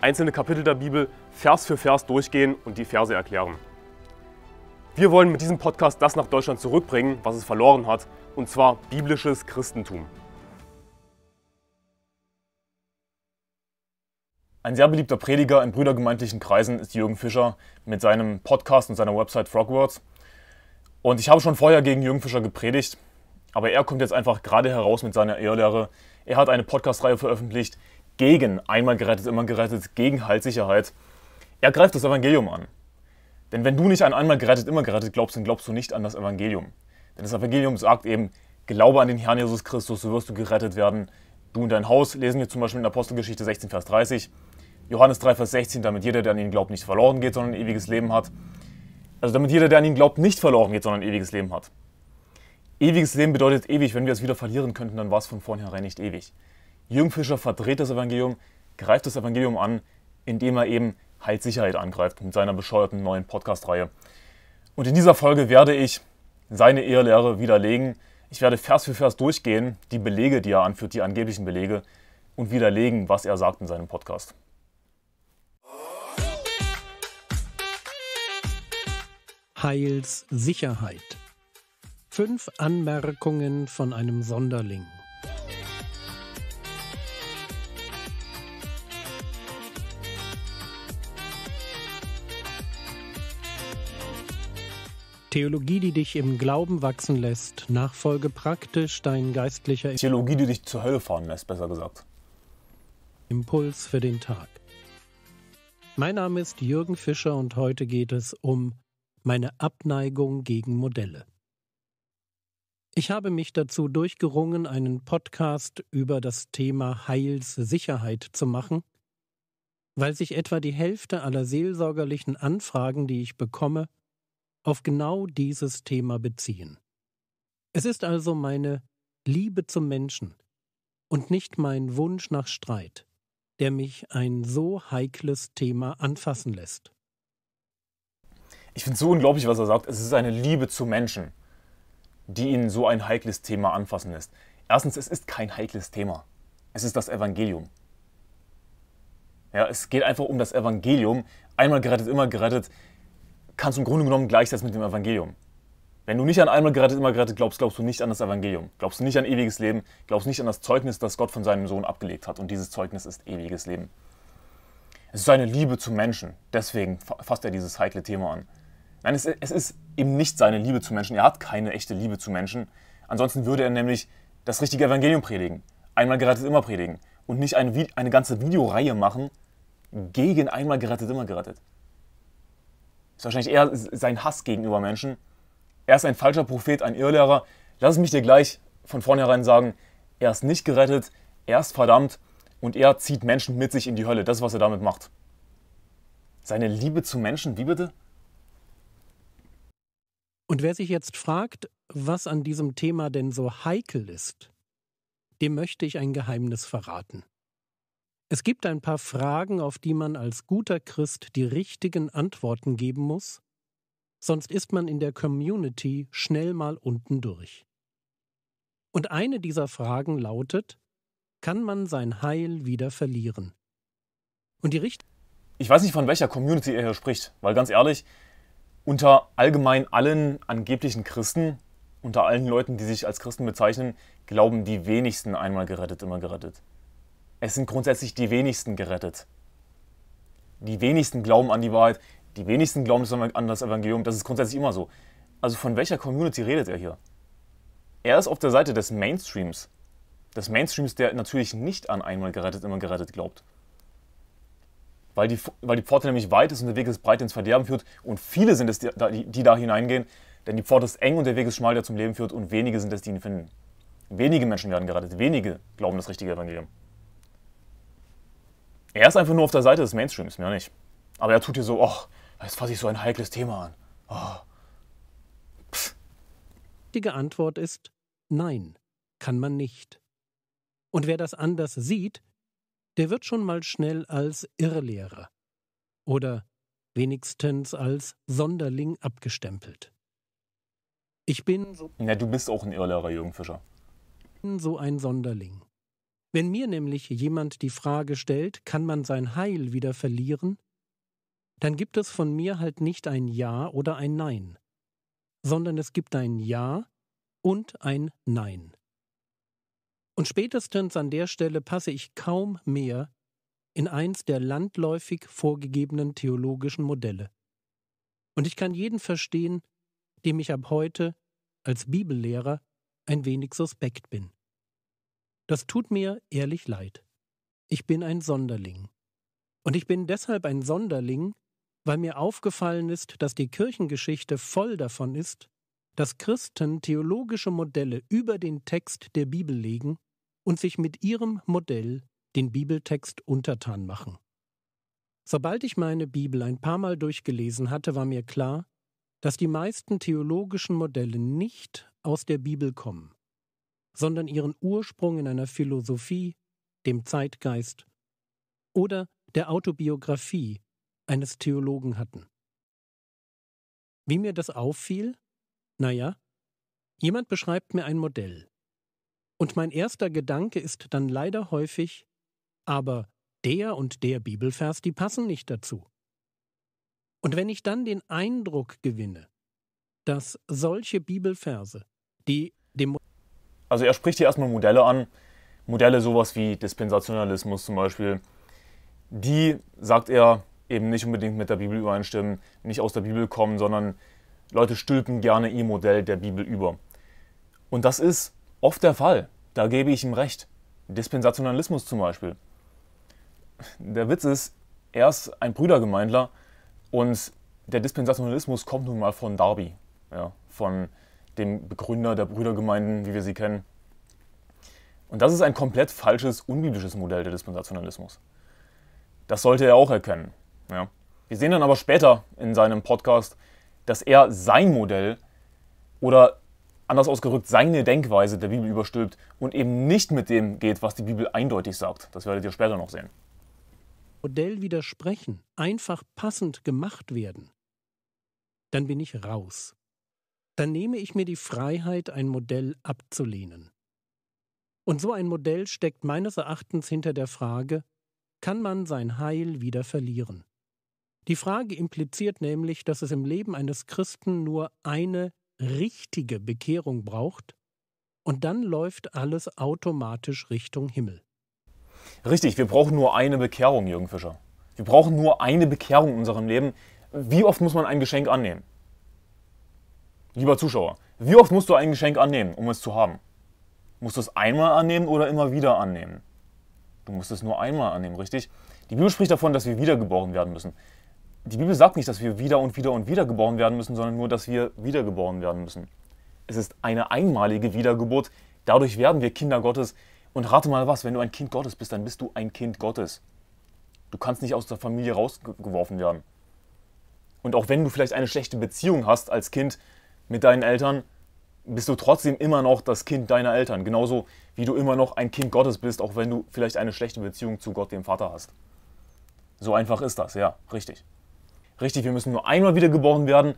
einzelne Kapitel der Bibel Vers für Vers durchgehen und die Verse erklären. Wir wollen mit diesem Podcast das nach Deutschland zurückbringen, was es verloren hat, und zwar biblisches Christentum. Ein sehr beliebter Prediger in brüdergemeindlichen Kreisen ist Jürgen Fischer mit seinem Podcast und seiner Website Frogwords. Und ich habe schon vorher gegen Jürgen Fischer gepredigt, aber er kommt jetzt einfach gerade heraus mit seiner Ehrlehre. Er hat eine Podcast-Reihe veröffentlicht, gegen einmal gerettet, immer gerettet, gegen Heilsicherheit. Er greift das Evangelium an. Denn wenn du nicht an einmal gerettet, immer gerettet glaubst, dann glaubst du nicht an das Evangelium. Denn das Evangelium sagt eben, glaube an den Herrn Jesus Christus, so wirst du gerettet werden. Du und dein Haus lesen wir zum Beispiel in Apostelgeschichte 16, Vers 30. Johannes 3, Vers 16, damit jeder, der an ihn glaubt, nicht verloren geht, sondern ein ewiges Leben hat. Also damit jeder, der an ihn glaubt, nicht verloren geht, sondern ein ewiges Leben hat. Ewiges Leben bedeutet ewig. Wenn wir es wieder verlieren könnten, dann war es von vornherein nicht ewig. Jürgen Fischer verdreht das Evangelium, greift das Evangelium an, indem er eben Heilsicherheit angreift mit seiner bescheuerten neuen Podcast-Reihe. Und in dieser Folge werde ich seine Ehelehre widerlegen. Ich werde Vers für Vers durchgehen, die Belege, die er anführt, die angeblichen Belege, und widerlegen, was er sagt in seinem Podcast. Heilssicherheit. Fünf Anmerkungen von einem Sonderling. Theologie, die dich im Glauben wachsen lässt. Nachfolge praktisch dein geistlicher Theologie, die dich zur Hölle fahren lässt, besser gesagt. Impuls für den Tag. Mein Name ist Jürgen Fischer und heute geht es um meine Abneigung gegen Modelle. Ich habe mich dazu durchgerungen, einen Podcast über das Thema Heilssicherheit zu machen, weil sich etwa die Hälfte aller seelsorgerlichen Anfragen, die ich bekomme, auf genau dieses Thema beziehen. Es ist also meine Liebe zum Menschen und nicht mein Wunsch nach Streit, der mich ein so heikles Thema anfassen lässt. Ich finde es so unglaublich, was er sagt. Es ist eine Liebe zu Menschen, die ihn so ein heikles Thema anfassen lässt. Erstens, es ist kein heikles Thema. Es ist das Evangelium. Ja, es geht einfach um das Evangelium. Einmal gerettet, immer gerettet kannst du im Grunde genommen gleichsetzen mit dem Evangelium. Wenn du nicht an einmal gerettet, immer gerettet glaubst, glaubst du nicht an das Evangelium. Glaubst du nicht an ewiges Leben, glaubst nicht an das Zeugnis, das Gott von seinem Sohn abgelegt hat. Und dieses Zeugnis ist ewiges Leben. Es ist seine Liebe zu Menschen. Deswegen fasst er dieses heikle Thema an. Nein, es, es ist eben nicht seine Liebe zu Menschen. Er hat keine echte Liebe zu Menschen. Ansonsten würde er nämlich das richtige Evangelium predigen. Einmal gerettet, immer predigen. Und nicht eine, eine ganze Videoreihe machen gegen einmal gerettet, immer gerettet ist wahrscheinlich eher sein Hass gegenüber Menschen. Er ist ein falscher Prophet, ein Irrlehrer. Lass es mich dir gleich von vornherein sagen, er ist nicht gerettet, er ist verdammt und er zieht Menschen mit sich in die Hölle. Das ist, was er damit macht. Seine Liebe zu Menschen, wie bitte? Und wer sich jetzt fragt, was an diesem Thema denn so heikel ist, dem möchte ich ein Geheimnis verraten. Es gibt ein paar Fragen, auf die man als guter Christ die richtigen Antworten geben muss, sonst ist man in der Community schnell mal unten durch. Und eine dieser Fragen lautet, kann man sein Heil wieder verlieren? Und die Richt Ich weiß nicht, von welcher Community er hier spricht, weil ganz ehrlich, unter allgemein allen angeblichen Christen, unter allen Leuten, die sich als Christen bezeichnen, glauben die wenigsten einmal gerettet, immer gerettet es sind grundsätzlich die wenigsten gerettet. Die wenigsten glauben an die Wahrheit, die wenigsten glauben an das Evangelium, das ist grundsätzlich immer so. Also von welcher Community redet er hier? Er ist auf der Seite des Mainstreams. Des Mainstreams, der natürlich nicht an einmal gerettet, immer gerettet glaubt. Weil die, weil die Pforte nämlich weit ist und der Weg ist breit, der ins Verderben führt. Und viele sind es, die, die, die da hineingehen. Denn die Pforte ist eng und der Weg ist schmal, der zum Leben führt. Und wenige sind es, die ihn finden. Wenige Menschen werden gerettet. Wenige glauben das richtige Evangelium. Er ist einfach nur auf der Seite des Mainstreams, mehr nicht. Aber er tut dir so, oh, jetzt fasse ich so ein heikles Thema an. Oh. Die Antwort ist nein, kann man nicht. Und wer das anders sieht, der wird schon mal schnell als Irrlehrer oder wenigstens als Sonderling abgestempelt. Ich bin so. Na, du bist auch ein Irrlehrer, Jürgen Fischer. So ein Sonderling. Wenn mir nämlich jemand die Frage stellt, kann man sein Heil wieder verlieren, dann gibt es von mir halt nicht ein Ja oder ein Nein, sondern es gibt ein Ja und ein Nein. Und spätestens an der Stelle passe ich kaum mehr in eins der landläufig vorgegebenen theologischen Modelle. Und ich kann jeden verstehen, dem ich ab heute als Bibellehrer ein wenig suspekt bin. Das tut mir ehrlich leid. Ich bin ein Sonderling. Und ich bin deshalb ein Sonderling, weil mir aufgefallen ist, dass die Kirchengeschichte voll davon ist, dass Christen theologische Modelle über den Text der Bibel legen und sich mit ihrem Modell den Bibeltext untertan machen. Sobald ich meine Bibel ein paar Mal durchgelesen hatte, war mir klar, dass die meisten theologischen Modelle nicht aus der Bibel kommen sondern ihren Ursprung in einer Philosophie, dem Zeitgeist oder der Autobiografie eines Theologen hatten. Wie mir das auffiel? Naja, jemand beschreibt mir ein Modell. Und mein erster Gedanke ist dann leider häufig, aber der und der Bibelvers, die passen nicht dazu. Und wenn ich dann den Eindruck gewinne, dass solche Bibelverse, die dem also er spricht hier erstmal Modelle an, Modelle sowas wie Dispensationalismus zum Beispiel, die, sagt er, eben nicht unbedingt mit der Bibel übereinstimmen, nicht aus der Bibel kommen, sondern Leute stülpen gerne ihr Modell der Bibel über. Und das ist oft der Fall, da gebe ich ihm recht. Dispensationalismus zum Beispiel. Der Witz ist, er ist ein Brüdergemeindler und der Dispensationalismus kommt nun mal von Darby, ja, von dem Begründer der Brüdergemeinden, wie wir sie kennen. Und das ist ein komplett falsches, unbiblisches Modell der Dispensationalismus. Das sollte er auch erkennen. Ja. Wir sehen dann aber später in seinem Podcast, dass er sein Modell oder anders ausgerückt seine Denkweise der Bibel überstülpt und eben nicht mit dem geht, was die Bibel eindeutig sagt. Das werdet ihr später noch sehen. Modell widersprechen, einfach passend gemacht werden, dann bin ich raus dann nehme ich mir die Freiheit, ein Modell abzulehnen. Und so ein Modell steckt meines Erachtens hinter der Frage, kann man sein Heil wieder verlieren? Die Frage impliziert nämlich, dass es im Leben eines Christen nur eine richtige Bekehrung braucht, und dann läuft alles automatisch Richtung Himmel. Richtig, wir brauchen nur eine Bekehrung, Jürgen Fischer. Wir brauchen nur eine Bekehrung in unserem Leben. Wie oft muss man ein Geschenk annehmen? Lieber Zuschauer, wie oft musst du ein Geschenk annehmen, um es zu haben? Musst du es einmal annehmen oder immer wieder annehmen? Du musst es nur einmal annehmen, richtig? Die Bibel spricht davon, dass wir wiedergeboren werden müssen. Die Bibel sagt nicht, dass wir wieder und wieder und wieder geboren werden müssen, sondern nur, dass wir wiedergeboren werden müssen. Es ist eine einmalige Wiedergeburt. Dadurch werden wir Kinder Gottes. Und rate mal was, wenn du ein Kind Gottes bist, dann bist du ein Kind Gottes. Du kannst nicht aus der Familie rausgeworfen werden. Und auch wenn du vielleicht eine schlechte Beziehung hast als Kind, mit deinen Eltern, bist du trotzdem immer noch das Kind deiner Eltern. Genauso wie du immer noch ein Kind Gottes bist, auch wenn du vielleicht eine schlechte Beziehung zu Gott, dem Vater, hast. So einfach ist das, ja, richtig. Richtig, wir müssen nur einmal wieder geboren werden.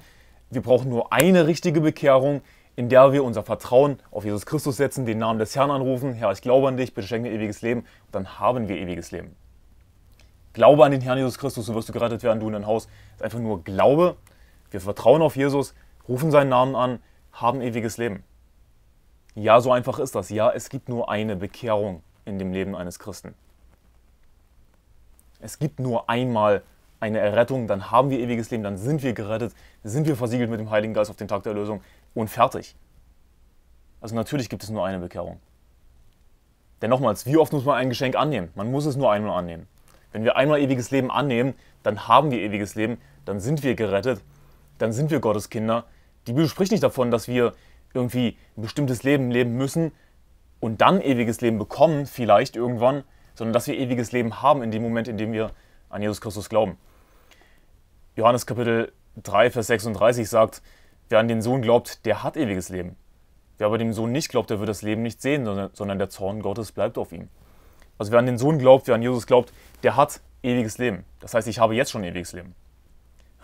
Wir brauchen nur eine richtige Bekehrung, in der wir unser Vertrauen auf Jesus Christus setzen, den Namen des Herrn anrufen. Herr, ich glaube an dich, bitte schenke mir ewiges Leben. Und dann haben wir ewiges Leben. Glaube an den Herrn Jesus Christus, so wirst du gerettet werden, du und dein Haus. Das ist einfach nur Glaube. Wir vertrauen auf Jesus, rufen seinen Namen an, haben ewiges Leben. Ja, so einfach ist das. Ja, es gibt nur eine Bekehrung in dem Leben eines Christen. Es gibt nur einmal eine Errettung, dann haben wir ewiges Leben, dann sind wir gerettet, sind wir versiegelt mit dem Heiligen Geist auf den Tag der Erlösung und fertig. Also natürlich gibt es nur eine Bekehrung. Denn nochmals, wie oft muss man ein Geschenk annehmen? Man muss es nur einmal annehmen. Wenn wir einmal ewiges Leben annehmen, dann haben wir ewiges Leben, dann sind wir gerettet dann sind wir Gottes Kinder. Die Bibel spricht nicht davon, dass wir irgendwie ein bestimmtes Leben leben müssen und dann ewiges Leben bekommen, vielleicht irgendwann, sondern dass wir ewiges Leben haben in dem Moment, in dem wir an Jesus Christus glauben. Johannes Kapitel 3, Vers 36 sagt, wer an den Sohn glaubt, der hat ewiges Leben. Wer aber dem Sohn nicht glaubt, der wird das Leben nicht sehen, sondern der Zorn Gottes bleibt auf ihm. Also wer an den Sohn glaubt, wer an Jesus glaubt, der hat ewiges Leben. Das heißt, ich habe jetzt schon ewiges Leben.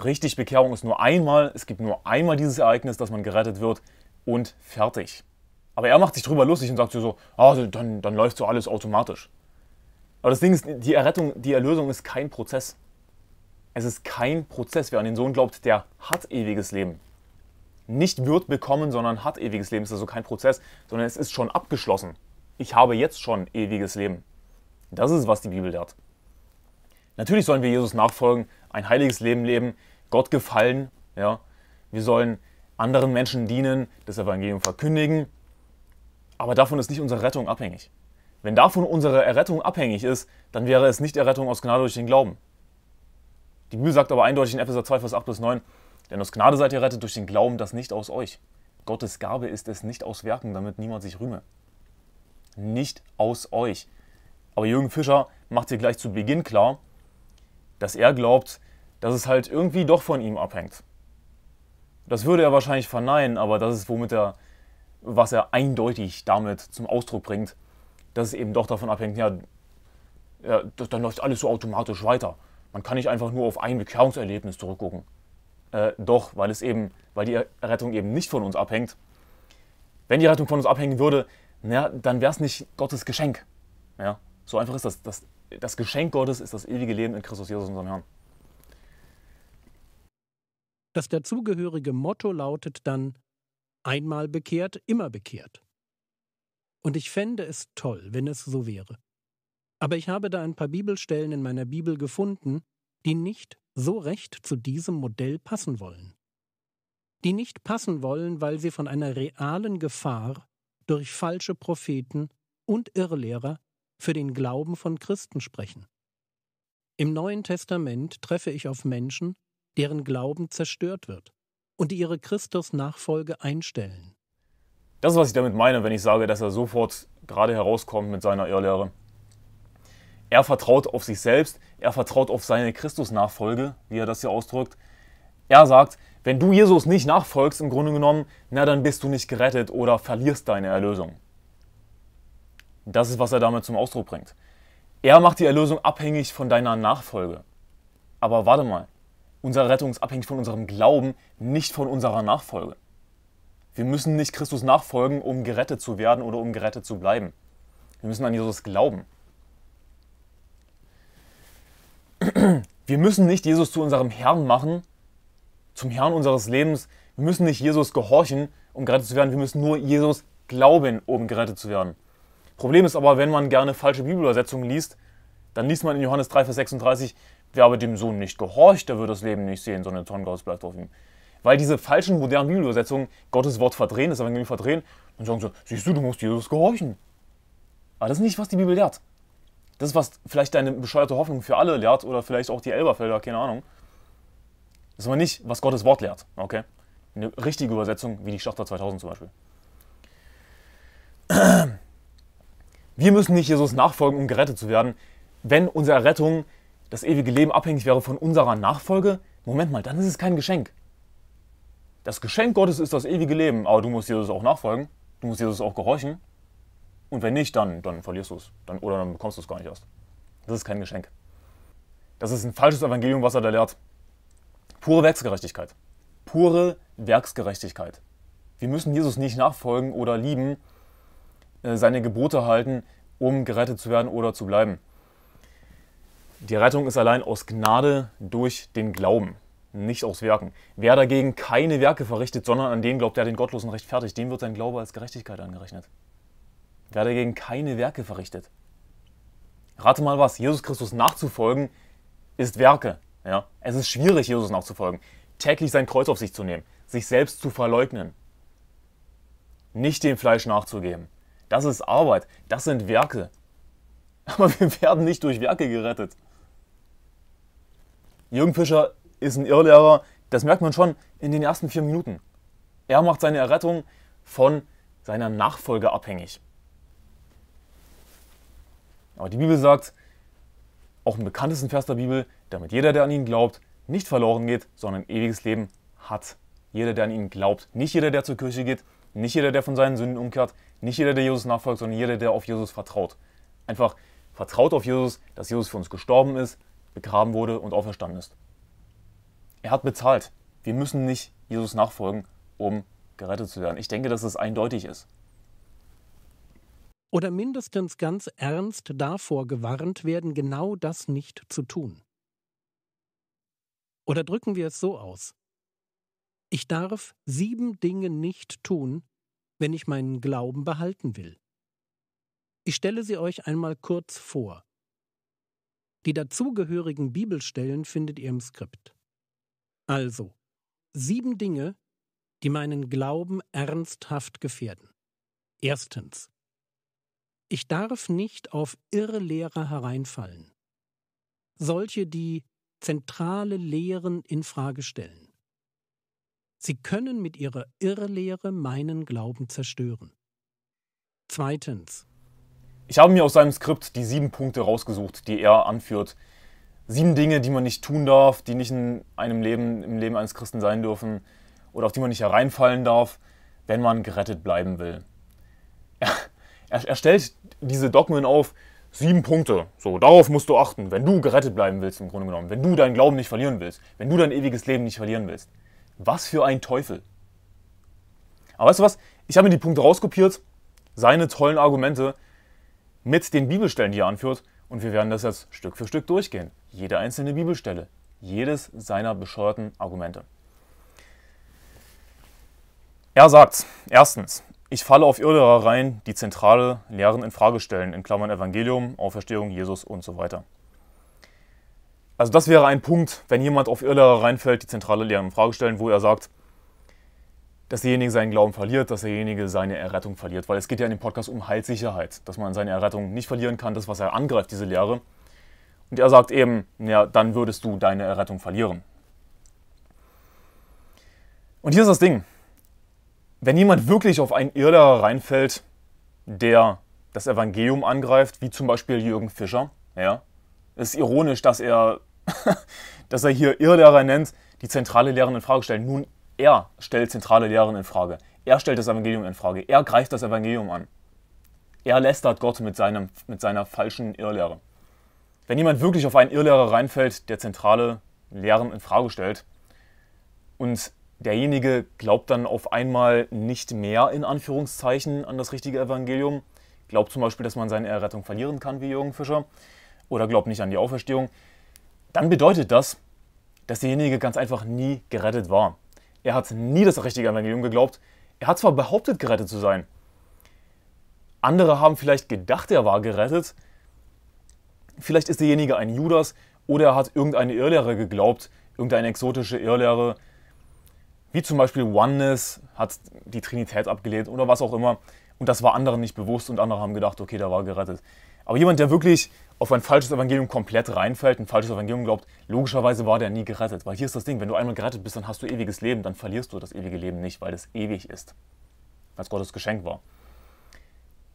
Richtig, Bekehrung ist nur einmal, es gibt nur einmal dieses Ereignis, dass man gerettet wird und fertig. Aber er macht sich drüber lustig und sagt so, ah, dann, dann läuft so alles automatisch. Aber das Ding ist, die Errettung, die Erlösung ist kein Prozess. Es ist kein Prozess. Wer an den Sohn glaubt, der hat ewiges Leben. Nicht wird bekommen, sondern hat ewiges Leben. Es ist also kein Prozess, sondern es ist schon abgeschlossen. Ich habe jetzt schon ewiges Leben. Das ist, was die Bibel lehrt. Natürlich sollen wir Jesus nachfolgen, ein heiliges Leben leben, Gott gefallen. Ja? Wir sollen anderen Menschen dienen, das Evangelium verkündigen. Aber davon ist nicht unsere Rettung abhängig. Wenn davon unsere Errettung abhängig ist, dann wäre es nicht Errettung aus Gnade durch den Glauben. Die Bibel sagt aber eindeutig in Epheser 2, Vers 8 bis 9, denn aus Gnade seid ihr rettet durch den Glauben, das nicht aus euch. Gottes Gabe ist es nicht aus Werken, damit niemand sich rühme. Nicht aus euch. Aber Jürgen Fischer macht hier gleich zu Beginn klar, dass er glaubt, dass es halt irgendwie doch von ihm abhängt. Das würde er wahrscheinlich verneinen, aber das ist womit er, was er eindeutig damit zum Ausdruck bringt, dass es eben doch davon abhängt, ja, ja dann läuft alles so automatisch weiter. Man kann nicht einfach nur auf ein Bekehrungserlebnis zurückgucken. Äh, doch, weil es eben, weil die Rettung eben nicht von uns abhängt. Wenn die Rettung von uns abhängen würde, na, dann wäre es nicht Gottes Geschenk. Ja? So einfach ist das. das. Das Geschenk Gottes ist das ewige Leben in Christus Jesus, unserem Herrn. Das dazugehörige Motto lautet dann einmal bekehrt, immer bekehrt. Und ich fände es toll, wenn es so wäre. Aber ich habe da ein paar Bibelstellen in meiner Bibel gefunden, die nicht so recht zu diesem Modell passen wollen. Die nicht passen wollen, weil sie von einer realen Gefahr durch falsche Propheten und Irrlehrer für den Glauben von Christen sprechen. Im Neuen Testament treffe ich auf Menschen, deren Glauben zerstört wird und die ihre Christus-Nachfolge einstellen. Das ist, was ich damit meine, wenn ich sage, dass er sofort gerade herauskommt mit seiner Irrlehre. Er vertraut auf sich selbst, er vertraut auf seine Christus-Nachfolge, wie er das hier ausdrückt. Er sagt, wenn du Jesus nicht nachfolgst, im Grunde genommen, na dann bist du nicht gerettet oder verlierst deine Erlösung. Das ist, was er damit zum Ausdruck bringt. Er macht die Erlösung abhängig von deiner Nachfolge. Aber warte mal, Unsere Rettung ist abhängig von unserem Glauben, nicht von unserer Nachfolge. Wir müssen nicht Christus nachfolgen, um gerettet zu werden oder um gerettet zu bleiben. Wir müssen an Jesus glauben. Wir müssen nicht Jesus zu unserem Herrn machen, zum Herrn unseres Lebens. Wir müssen nicht Jesus gehorchen, um gerettet zu werden. Wir müssen nur Jesus glauben, um gerettet zu werden. Problem ist aber, wenn man gerne falsche Bibelübersetzungen liest, dann liest man in Johannes 3, Vers 36, Wer aber dem Sohn nicht gehorcht, der wird das Leben nicht sehen, sondern der Zorn Gottes bleibt auf ihm. Weil diese falschen modernen Bibelübersetzungen Gottes Wort verdrehen, das Evangelium verdrehen, und sagen so, siehst du, du musst Jesus gehorchen. Aber das ist nicht, was die Bibel lehrt. Das ist, was vielleicht deine bescheuerte Hoffnung für alle lehrt oder vielleicht auch die Elberfelder, keine Ahnung. Das ist aber nicht, was Gottes Wort lehrt, okay? Eine richtige Übersetzung, wie die Schlachter 2000 zum Beispiel. Wir müssen nicht Jesus nachfolgen, um gerettet zu werden. Wenn unsere Rettung das ewige Leben abhängig wäre von unserer Nachfolge, Moment mal, dann ist es kein Geschenk. Das Geschenk Gottes ist das ewige Leben, aber du musst Jesus auch nachfolgen, du musst Jesus auch gehorchen. Und wenn nicht, dann, dann verlierst du es. Dann, oder dann bekommst du es gar nicht erst. Das ist kein Geschenk. Das ist ein falsches Evangelium, was er da lehrt. Pure Werksgerechtigkeit. Pure Werksgerechtigkeit. Wir müssen Jesus nicht nachfolgen oder lieben, äh, seine Gebote halten, um gerettet zu werden oder zu bleiben. Die Rettung ist allein aus Gnade durch den Glauben, nicht aus Werken. Wer dagegen keine Werke verrichtet, sondern an den glaubt, der den Gottlosen rechtfertigt, dem wird sein Glaube als Gerechtigkeit angerechnet. Wer dagegen keine Werke verrichtet. Rate mal was, Jesus Christus nachzufolgen ist Werke. Ja? Es ist schwierig, Jesus nachzufolgen. Täglich sein Kreuz auf sich zu nehmen, sich selbst zu verleugnen, nicht dem Fleisch nachzugeben. Das ist Arbeit, das sind Werke. Aber wir werden nicht durch Werke gerettet. Jürgen Fischer ist ein Irrlehrer. Das merkt man schon in den ersten vier Minuten. Er macht seine Errettung von seiner Nachfolge abhängig. Aber die Bibel sagt, auch im bekanntesten Vers der Bibel, damit jeder, der an ihn glaubt, nicht verloren geht, sondern ewiges Leben hat. Jeder, der an ihn glaubt, nicht jeder, der zur Kirche geht, nicht jeder, der von seinen Sünden umkehrt, nicht jeder, der Jesus nachfolgt, sondern jeder, der auf Jesus vertraut. Einfach vertraut auf Jesus, dass Jesus für uns gestorben ist, begraben wurde und auferstanden ist. Er hat bezahlt. Wir müssen nicht Jesus nachfolgen, um gerettet zu werden. Ich denke, dass es eindeutig ist. Oder mindestens ganz ernst davor gewarnt werden, genau das nicht zu tun. Oder drücken wir es so aus. Ich darf sieben Dinge nicht tun, wenn ich meinen Glauben behalten will. Ich stelle sie euch einmal kurz vor. Die dazugehörigen Bibelstellen findet ihr im Skript. Also, sieben Dinge, die meinen Glauben ernsthaft gefährden. Erstens. Ich darf nicht auf irre Lehrer hereinfallen. Solche, die zentrale Lehren in Frage stellen. Sie können mit ihrer Irrlehre meinen Glauben zerstören. Zweitens. Ich habe mir aus seinem Skript die sieben Punkte rausgesucht, die er anführt. Sieben Dinge, die man nicht tun darf, die nicht in einem Leben, im Leben eines Christen sein dürfen oder auf die man nicht hereinfallen darf, wenn man gerettet bleiben will. Er, er, stellt diese Dogmen auf, sieben Punkte. So, darauf musst du achten, wenn du gerettet bleiben willst, im Grunde genommen. Wenn du deinen Glauben nicht verlieren willst. Wenn du dein ewiges Leben nicht verlieren willst. Was für ein Teufel. Aber weißt du was? Ich habe mir die Punkte rauskopiert, seine tollen Argumente mit den Bibelstellen, die er anführt. Und wir werden das jetzt Stück für Stück durchgehen. Jede einzelne Bibelstelle, jedes seiner bescheuerten Argumente. Er sagt, erstens, ich falle auf Irrlehrer rein, die zentrale Lehren in Frage stellen, in Klammern Evangelium, Auferstehung, Jesus und so weiter. Also das wäre ein Punkt, wenn jemand auf Irrlehrer reinfällt, die zentrale Lehren in Frage stellen, wo er sagt, dass derjenige seinen Glauben verliert, dass derjenige seine Errettung verliert. Weil es geht ja in dem Podcast um Heilssicherheit, dass man seine Errettung nicht verlieren kann, das, was er angreift, diese Lehre. Und er sagt eben, ja, dann würdest du deine Errettung verlieren. Und hier ist das Ding. Wenn jemand wirklich auf einen Irrlehrer reinfällt, der das Evangelium angreift, wie zum Beispiel Jürgen Fischer, ja, es ist ironisch, dass er, dass er hier Irrlehrer nennt, die zentrale Lehre in Frage stellen. Nun er stellt zentrale Lehren in Frage. Er stellt das Evangelium in Frage. Er greift das Evangelium an. Er lästert Gott mit, seinem, mit seiner falschen Irrlehre. Wenn jemand wirklich auf einen Irrlehrer reinfällt, der zentrale Lehren in Frage stellt und derjenige glaubt dann auf einmal nicht mehr in Anführungszeichen an das richtige Evangelium, glaubt zum Beispiel, dass man seine Errettung verlieren kann, wie Jürgen Fischer, oder glaubt nicht an die Auferstehung, dann bedeutet das, dass derjenige ganz einfach nie gerettet war. Er hat nie das richtige Evangelium geglaubt. Er hat zwar behauptet, gerettet zu sein. Andere haben vielleicht gedacht, er war gerettet. Vielleicht ist derjenige ein Judas oder er hat irgendeine Irrlehre geglaubt, irgendeine exotische Irrlehre, wie zum Beispiel Oneness hat die Trinität abgelehnt oder was auch immer. Und das war anderen nicht bewusst und andere haben gedacht, okay, der war gerettet. Aber jemand, der wirklich auf ein falsches Evangelium komplett reinfällt, ein falsches Evangelium glaubt, logischerweise war der nie gerettet. Weil hier ist das Ding, wenn du einmal gerettet bist, dann hast du ewiges Leben, dann verlierst du das ewige Leben nicht, weil es ewig ist, weil es Gottes Geschenk war.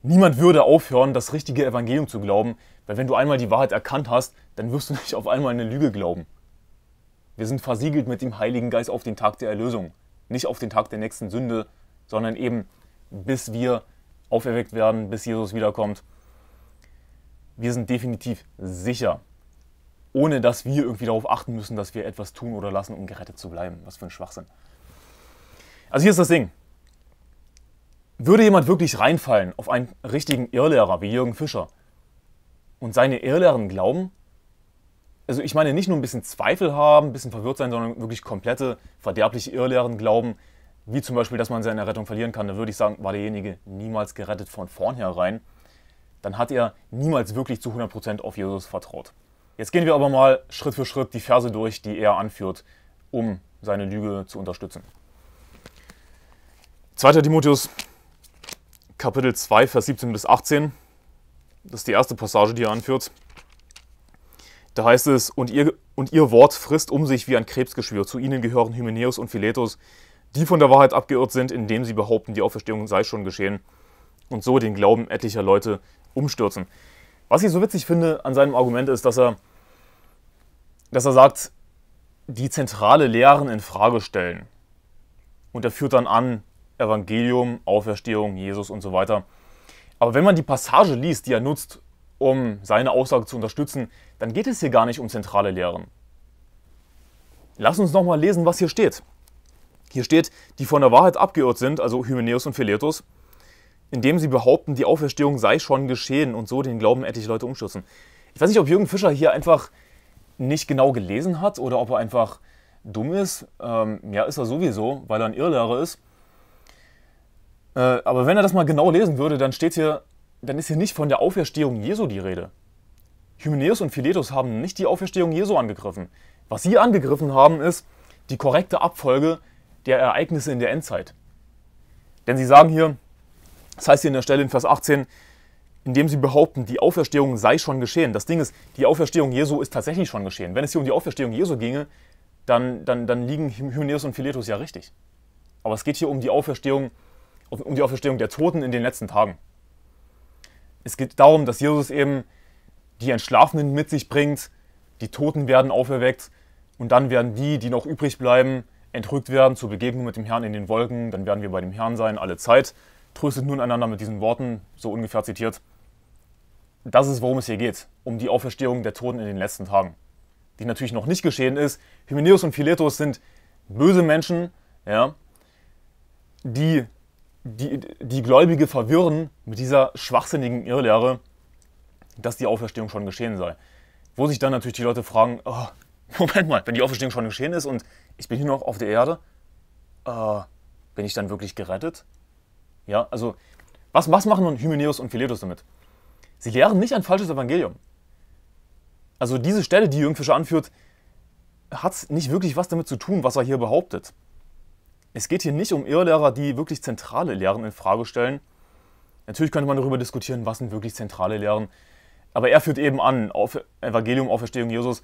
Niemand würde aufhören, das richtige Evangelium zu glauben, weil wenn du einmal die Wahrheit erkannt hast, dann wirst du nicht auf einmal eine Lüge glauben. Wir sind versiegelt mit dem Heiligen Geist auf den Tag der Erlösung, nicht auf den Tag der nächsten Sünde, sondern eben bis wir auferweckt werden, bis Jesus wiederkommt wir sind definitiv sicher, ohne dass wir irgendwie darauf achten müssen, dass wir etwas tun oder lassen, um gerettet zu bleiben. Was für ein Schwachsinn. Also hier ist das Ding. Würde jemand wirklich reinfallen auf einen richtigen Irrlehrer wie Jürgen Fischer und seine Irrlehren glauben, also ich meine nicht nur ein bisschen Zweifel haben, ein bisschen verwirrt sein, sondern wirklich komplette verderbliche Irrlehren glauben, wie zum Beispiel, dass man seine Rettung verlieren kann, dann würde ich sagen, war derjenige niemals gerettet von vornherein dann hat er niemals wirklich zu 100% auf Jesus vertraut. Jetzt gehen wir aber mal Schritt für Schritt die Verse durch, die er anführt, um seine Lüge zu unterstützen. 2. Timotheus Kapitel 2, Vers 17 bis 18. Das ist die erste Passage, die er anführt. Da heißt es, und ihr, und ihr Wort frisst um sich wie ein Krebsgeschwür. Zu ihnen gehören Hymenäus und Philetus, die von der Wahrheit abgeirrt sind, indem sie behaupten, die Auferstehung sei schon geschehen und so den Glauben etlicher Leute umstürzen. Was ich so witzig finde an seinem Argument ist, dass er, dass er sagt, die zentrale Lehren in Frage stellen. Und er führt dann an Evangelium, Auferstehung, Jesus und so weiter. Aber wenn man die Passage liest, die er nutzt, um seine Aussage zu unterstützen, dann geht es hier gar nicht um zentrale Lehren. Lass uns nochmal lesen, was hier steht. Hier steht, die von der Wahrheit abgeirrt sind, also Hymenäus und Philetus, indem sie behaupten, die Auferstehung sei schon geschehen und so den Glauben etliche Leute umstürzen. Ich weiß nicht, ob Jürgen Fischer hier einfach nicht genau gelesen hat oder ob er einfach dumm ist. Ähm, ja, ist er sowieso, weil er ein Irrlehrer ist. Äh, aber wenn er das mal genau lesen würde, dann steht hier, dann ist hier nicht von der Auferstehung Jesu die Rede. Hymenäus und Philetus haben nicht die Auferstehung Jesu angegriffen. Was sie angegriffen haben, ist die korrekte Abfolge der Ereignisse in der Endzeit. Denn sie sagen hier, das heißt hier in der Stelle in Vers 18, indem sie behaupten, die Auferstehung sei schon geschehen. Das Ding ist, die Auferstehung Jesu ist tatsächlich schon geschehen. Wenn es hier um die Auferstehung Jesu ginge, dann, dann, dann liegen Hymenäus und Philetus ja richtig. Aber es geht hier um die Auferstehung, um die Auferstehung der Toten in den letzten Tagen. Es geht darum, dass Jesus eben die Entschlafenen mit sich bringt, die Toten werden auferweckt und dann werden die, die noch übrig bleiben, entrückt werden zur Begegnung mit dem Herrn in den Wolken, dann werden wir bei dem Herrn sein alle Zeit tröstet nun einander mit diesen Worten, so ungefähr zitiert. Das ist, worum es hier geht, um die Auferstehung der Toten in den letzten Tagen, die natürlich noch nicht geschehen ist. Hymenäus und Philetus sind böse Menschen, ja, die, die die Gläubige verwirren mit dieser schwachsinnigen Irrlehre, dass die Auferstehung schon geschehen sei. Wo sich dann natürlich die Leute fragen, oh, Moment mal, wenn die Auferstehung schon geschehen ist und ich bin hier noch auf der Erde, äh, bin ich dann wirklich gerettet? Ja, also was, was machen nun Hymenäus und Philetus damit? Sie lehren nicht ein falsches Evangelium. Also diese Stelle, die Jürgen Fischer anführt, hat nicht wirklich was damit zu tun, was er hier behauptet. Es geht hier nicht um Irrlehrer, die wirklich zentrale Lehren in Frage stellen. Natürlich könnte man darüber diskutieren, was sind wirklich zentrale Lehren. Aber er führt eben an, auf Evangelium, Auferstehung Jesus.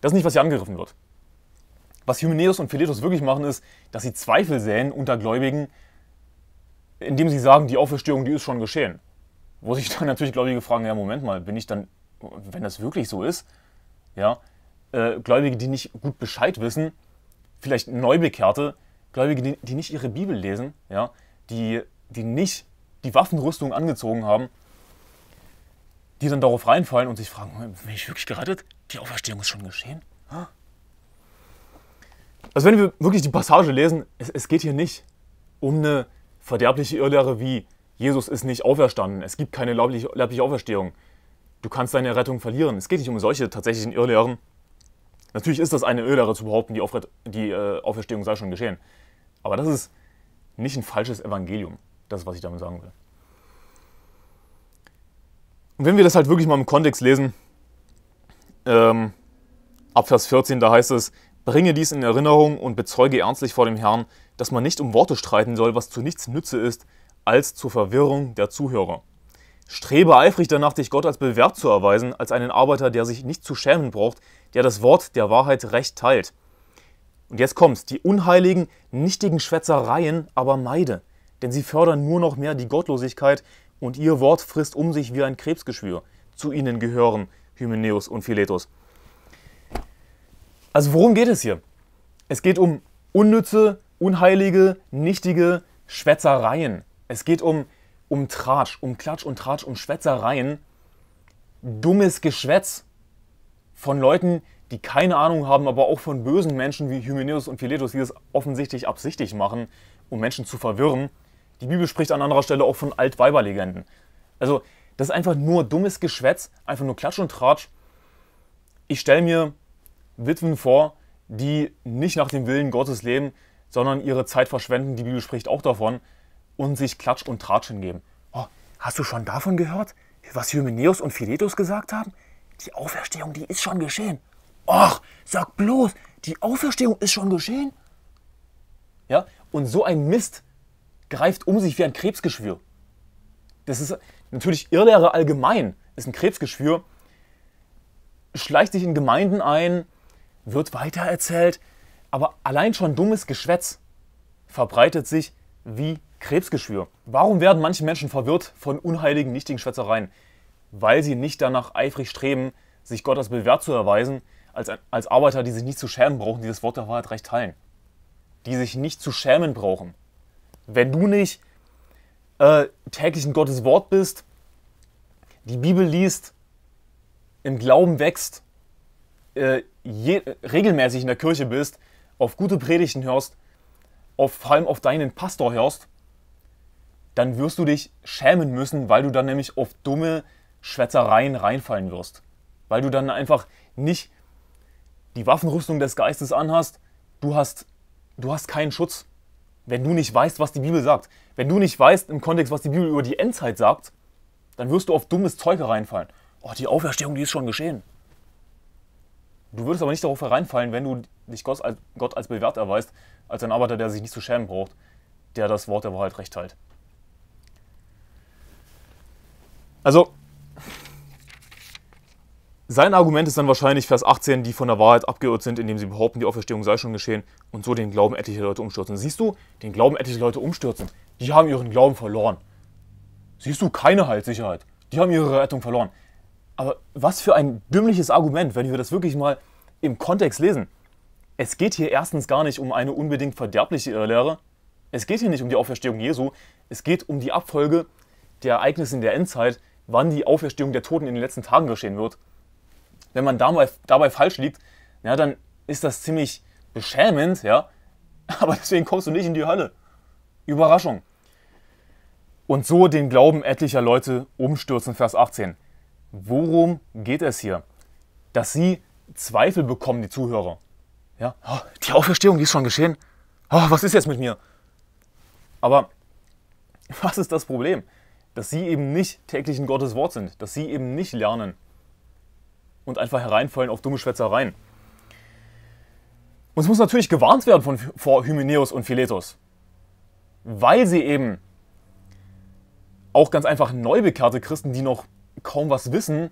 Das ist nicht, was hier angegriffen wird. Was Hymenäus und Philetus wirklich machen, ist, dass sie Zweifel säen unter Gläubigen indem sie sagen, die Auferstehung, die ist schon geschehen. Wo sich dann natürlich Gläubige fragen, ja, Moment mal, bin ich dann, wenn das wirklich so ist, ja, äh, Gläubige, die nicht gut Bescheid wissen, vielleicht Neubekehrte, Gläubige, die, die, nicht ihre Bibel lesen, ja, die, die nicht die Waffenrüstung angezogen haben, die dann darauf reinfallen und sich fragen, bin ich wirklich gerettet? Die Auferstehung ist schon geschehen? Also wenn wir wirklich die Passage lesen, es, es geht hier nicht um eine verderbliche Irrlehre wie Jesus ist nicht auferstanden, es gibt keine leibliche Auferstehung, du kannst deine Rettung verlieren. Es geht nicht um solche tatsächlichen Irrlehren. Natürlich ist das eine Irrlehre zu behaupten, die, Aufre die äh, Auferstehung sei schon geschehen. Aber das ist nicht ein falsches Evangelium. Das ist, was ich damit sagen will. Und wenn wir das halt wirklich mal im Kontext lesen, ähm, ab Vers 14, da heißt es, bringe dies in Erinnerung und bezeuge ernstlich vor dem Herrn, dass man nicht um Worte streiten soll, was zu nichts Nütze ist, als zur Verwirrung der Zuhörer. Strebe eifrig danach, dich Gott als bewährt zu erweisen, als einen Arbeiter, der sich nicht zu schämen braucht, der das Wort der Wahrheit recht teilt. Und jetzt kommt's, die unheiligen, nichtigen Schwätzereien aber meide, denn sie fördern nur noch mehr die Gottlosigkeit und ihr Wort frisst um sich wie ein Krebsgeschwür. Zu ihnen gehören Hymenäus und Philetus. Also worum geht es hier? Es geht um unnütze, unheilige, nichtige Schwätzereien. Es geht um, um Tratsch, um Klatsch und Tratsch, um Schwätzereien. Dummes Geschwätz von Leuten, die keine Ahnung haben, aber auch von bösen Menschen wie Hymenäus und Philetus, die das offensichtlich absichtlich machen, um Menschen zu verwirren. Die Bibel spricht an anderer Stelle auch von Altweiberlegenden. Also, das ist einfach nur dummes Geschwätz, einfach nur Klatsch und Tratsch. Ich stelle mir Witwen vor, die nicht nach dem Willen Gottes leben, sondern ihre Zeit verschwenden, die Bibel spricht auch davon, und sich Klatsch und Tratsch hingeben. Oh, hast du schon davon gehört, was Hymenäus und Philetus gesagt haben? Die Auferstehung, die ist schon geschehen. Och, sag bloß, die Auferstehung ist schon geschehen? Ja, und so ein Mist greift um sich wie ein Krebsgeschwür. Das ist natürlich Irrlehre allgemein, ist ein Krebsgeschwür, schleicht sich in Gemeinden ein, wird weitererzählt, aber allein schon dummes Geschwätz verbreitet sich wie Krebsgeschwür. Warum werden manche Menschen verwirrt von unheiligen, nichtigen Schwätzereien? Weil sie nicht danach eifrig streben, sich Gottes bewährt zu erweisen, als, als Arbeiter, die sich nicht zu schämen brauchen, die das Wort der Wahrheit recht teilen. Die sich nicht zu schämen brauchen. Wenn du nicht äh, täglich in Gottes Wort bist, die Bibel liest, im Glauben wächst, äh, je, regelmäßig in der Kirche bist, auf gute Predigten hörst, auf, vor allem auf deinen Pastor hörst, dann wirst du dich schämen müssen, weil du dann nämlich auf dumme Schwätzereien reinfallen wirst. Weil du dann einfach nicht die Waffenrüstung des Geistes anhast, du hast, du hast keinen Schutz. Wenn du nicht weißt, was die Bibel sagt, wenn du nicht weißt im Kontext, was die Bibel über die Endzeit sagt, dann wirst du auf dummes Zeug reinfallen. Oh, die Auferstehung, die ist schon geschehen. Du würdest aber nicht darauf hereinfallen, wenn du dich Gott als, Gott als bewährt erweist, als ein Arbeiter, der sich nicht zu schämen braucht, der das Wort der Wahrheit recht hält. Also, sein Argument ist dann wahrscheinlich Vers 18, die von der Wahrheit abgeirrt sind, indem sie behaupten, die Auferstehung sei schon geschehen und so den Glauben etlicher Leute umstürzen. Siehst du, den Glauben etlicher Leute umstürzen. Die haben ihren Glauben verloren. Siehst du, keine Heilsicherheit. Die haben ihre Rettung verloren. Aber was für ein dümmliches Argument, wenn wir das wirklich mal im Kontext lesen. Es geht hier erstens gar nicht um eine unbedingt verderbliche Irrlehre. Es geht hier nicht um die Auferstehung Jesu. Es geht um die Abfolge der Ereignisse in der Endzeit, wann die Auferstehung der Toten in den letzten Tagen geschehen wird. Wenn man dabei, dabei falsch liegt, na, dann ist das ziemlich beschämend, ja. Aber deswegen kommst du nicht in die Hölle. Überraschung. Und so den Glauben etlicher Leute umstürzen, Vers 18 worum geht es hier? Dass sie Zweifel bekommen, die Zuhörer. Ja, oh, die Auferstehung, die ist schon geschehen. Oh, was ist jetzt mit mir? Aber was ist das Problem? Dass sie eben nicht täglich in Gottes Wort sind, dass sie eben nicht lernen und einfach hereinfallen auf dumme Schwätzereien. Und es muss natürlich gewarnt werden von, vor Hymenäus und Philetos, weil sie eben auch ganz einfach Neubekehrte Christen, die noch kaum was wissen,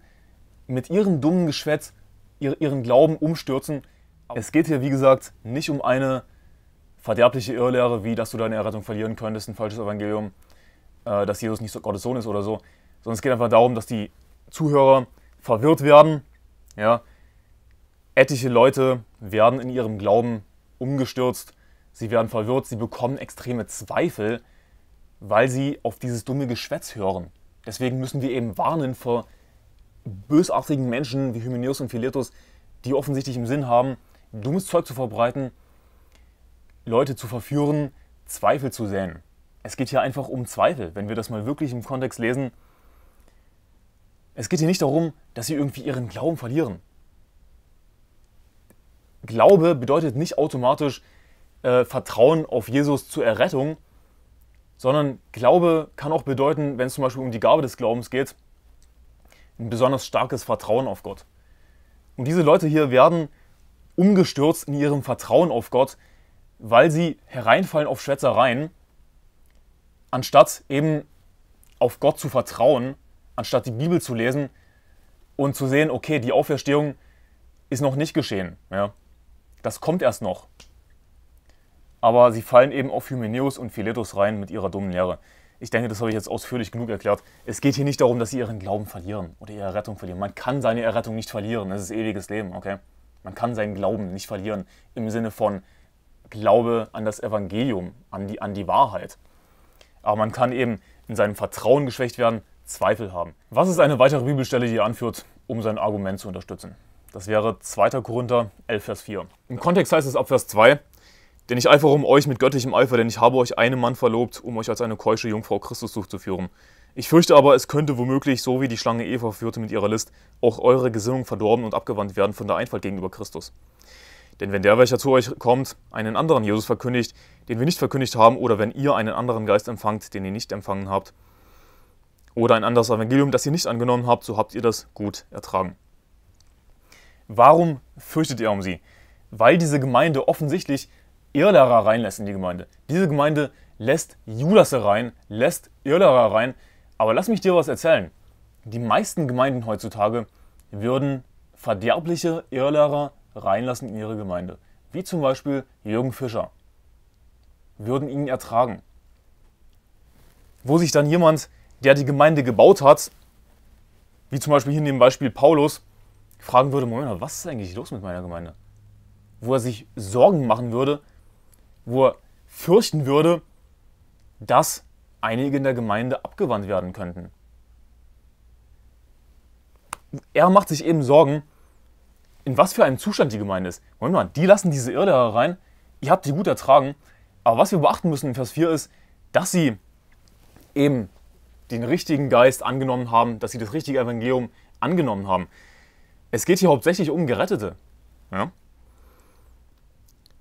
mit ihrem dummen Geschwätz ihren Glauben umstürzen. Es geht hier, wie gesagt, nicht um eine verderbliche Irrlehre, wie dass du deine Errettung verlieren könntest, ein falsches Evangelium, äh, dass Jesus nicht so Gottes Sohn ist oder so, sondern es geht einfach darum, dass die Zuhörer verwirrt werden. Ja? Etliche Leute werden in ihrem Glauben umgestürzt, sie werden verwirrt, sie bekommen extreme Zweifel, weil sie auf dieses dumme Geschwätz hören. Deswegen müssen wir eben warnen vor bösartigen Menschen wie Hymenius und Philetus, die offensichtlich im Sinn haben, dummes Zeug zu verbreiten, Leute zu verführen, Zweifel zu säen. Es geht hier einfach um Zweifel, wenn wir das mal wirklich im Kontext lesen. Es geht hier nicht darum, dass sie irgendwie ihren Glauben verlieren. Glaube bedeutet nicht automatisch äh, Vertrauen auf Jesus zur Errettung, sondern Glaube kann auch bedeuten, wenn es zum Beispiel um die Gabe des Glaubens geht, ein besonders starkes Vertrauen auf Gott. Und diese Leute hier werden umgestürzt in ihrem Vertrauen auf Gott, weil sie hereinfallen auf Schwätzereien, anstatt eben auf Gott zu vertrauen, anstatt die Bibel zu lesen und zu sehen, okay, die Auferstehung ist noch nicht geschehen. Ja. Das kommt erst noch. Aber sie fallen eben auf Hymenäus und Philetus rein mit ihrer dummen Lehre. Ich denke, das habe ich jetzt ausführlich genug erklärt. Es geht hier nicht darum, dass sie ihren Glauben verlieren oder ihre Rettung verlieren. Man kann seine Errettung nicht verlieren. Das ist ewiges Leben, okay? Man kann seinen Glauben nicht verlieren im Sinne von Glaube an das Evangelium, an die, an die Wahrheit. Aber man kann eben in seinem Vertrauen geschwächt werden, Zweifel haben. Was ist eine weitere Bibelstelle, die er anführt, um sein Argument zu unterstützen? Das wäre 2. Korinther 11, Vers 4. Im Kontext heißt es ab Vers 2, denn ich eifere um euch mit göttlichem Eifer, denn ich habe euch einem Mann verlobt, um euch als eine keusche Jungfrau Christus durchzuführen. Ich fürchte aber, es könnte womöglich, so wie die Schlange Eva führte mit ihrer List, auch eure Gesinnung verdorben und abgewandt werden von der Einfalt gegenüber Christus. Denn wenn der, welcher zu euch kommt, einen anderen Jesus verkündigt, den wir nicht verkündigt haben, oder wenn ihr einen anderen Geist empfangt, den ihr nicht empfangen habt, oder ein anderes Evangelium, das ihr nicht angenommen habt, so habt ihr das gut ertragen. Warum fürchtet ihr um sie? Weil diese Gemeinde offensichtlich Irrlehrer reinlässt in die Gemeinde. Diese Gemeinde lässt Judas rein, lässt Irrlehrer rein. Aber lass mich dir was erzählen. Die meisten Gemeinden heutzutage würden verderbliche Irrlehrer reinlassen in ihre Gemeinde. Wie zum Beispiel Jürgen Fischer. Würden ihn ertragen. Wo sich dann jemand, der die Gemeinde gebaut hat, wie zum Beispiel hier in dem Beispiel Paulus, fragen würde, Moment, was ist eigentlich los mit meiner Gemeinde? Wo er sich Sorgen machen würde, wo er fürchten würde, dass einige in der Gemeinde abgewandt werden könnten. Er macht sich eben Sorgen, in was für einem Zustand die Gemeinde ist. Moment mal, die lassen diese Irrlehrer rein, ihr habt die gut ertragen, aber was wir beachten müssen in Vers 4 ist, dass sie eben den richtigen Geist angenommen haben, dass sie das richtige Evangelium angenommen haben. Es geht hier hauptsächlich um Gerettete. Ja?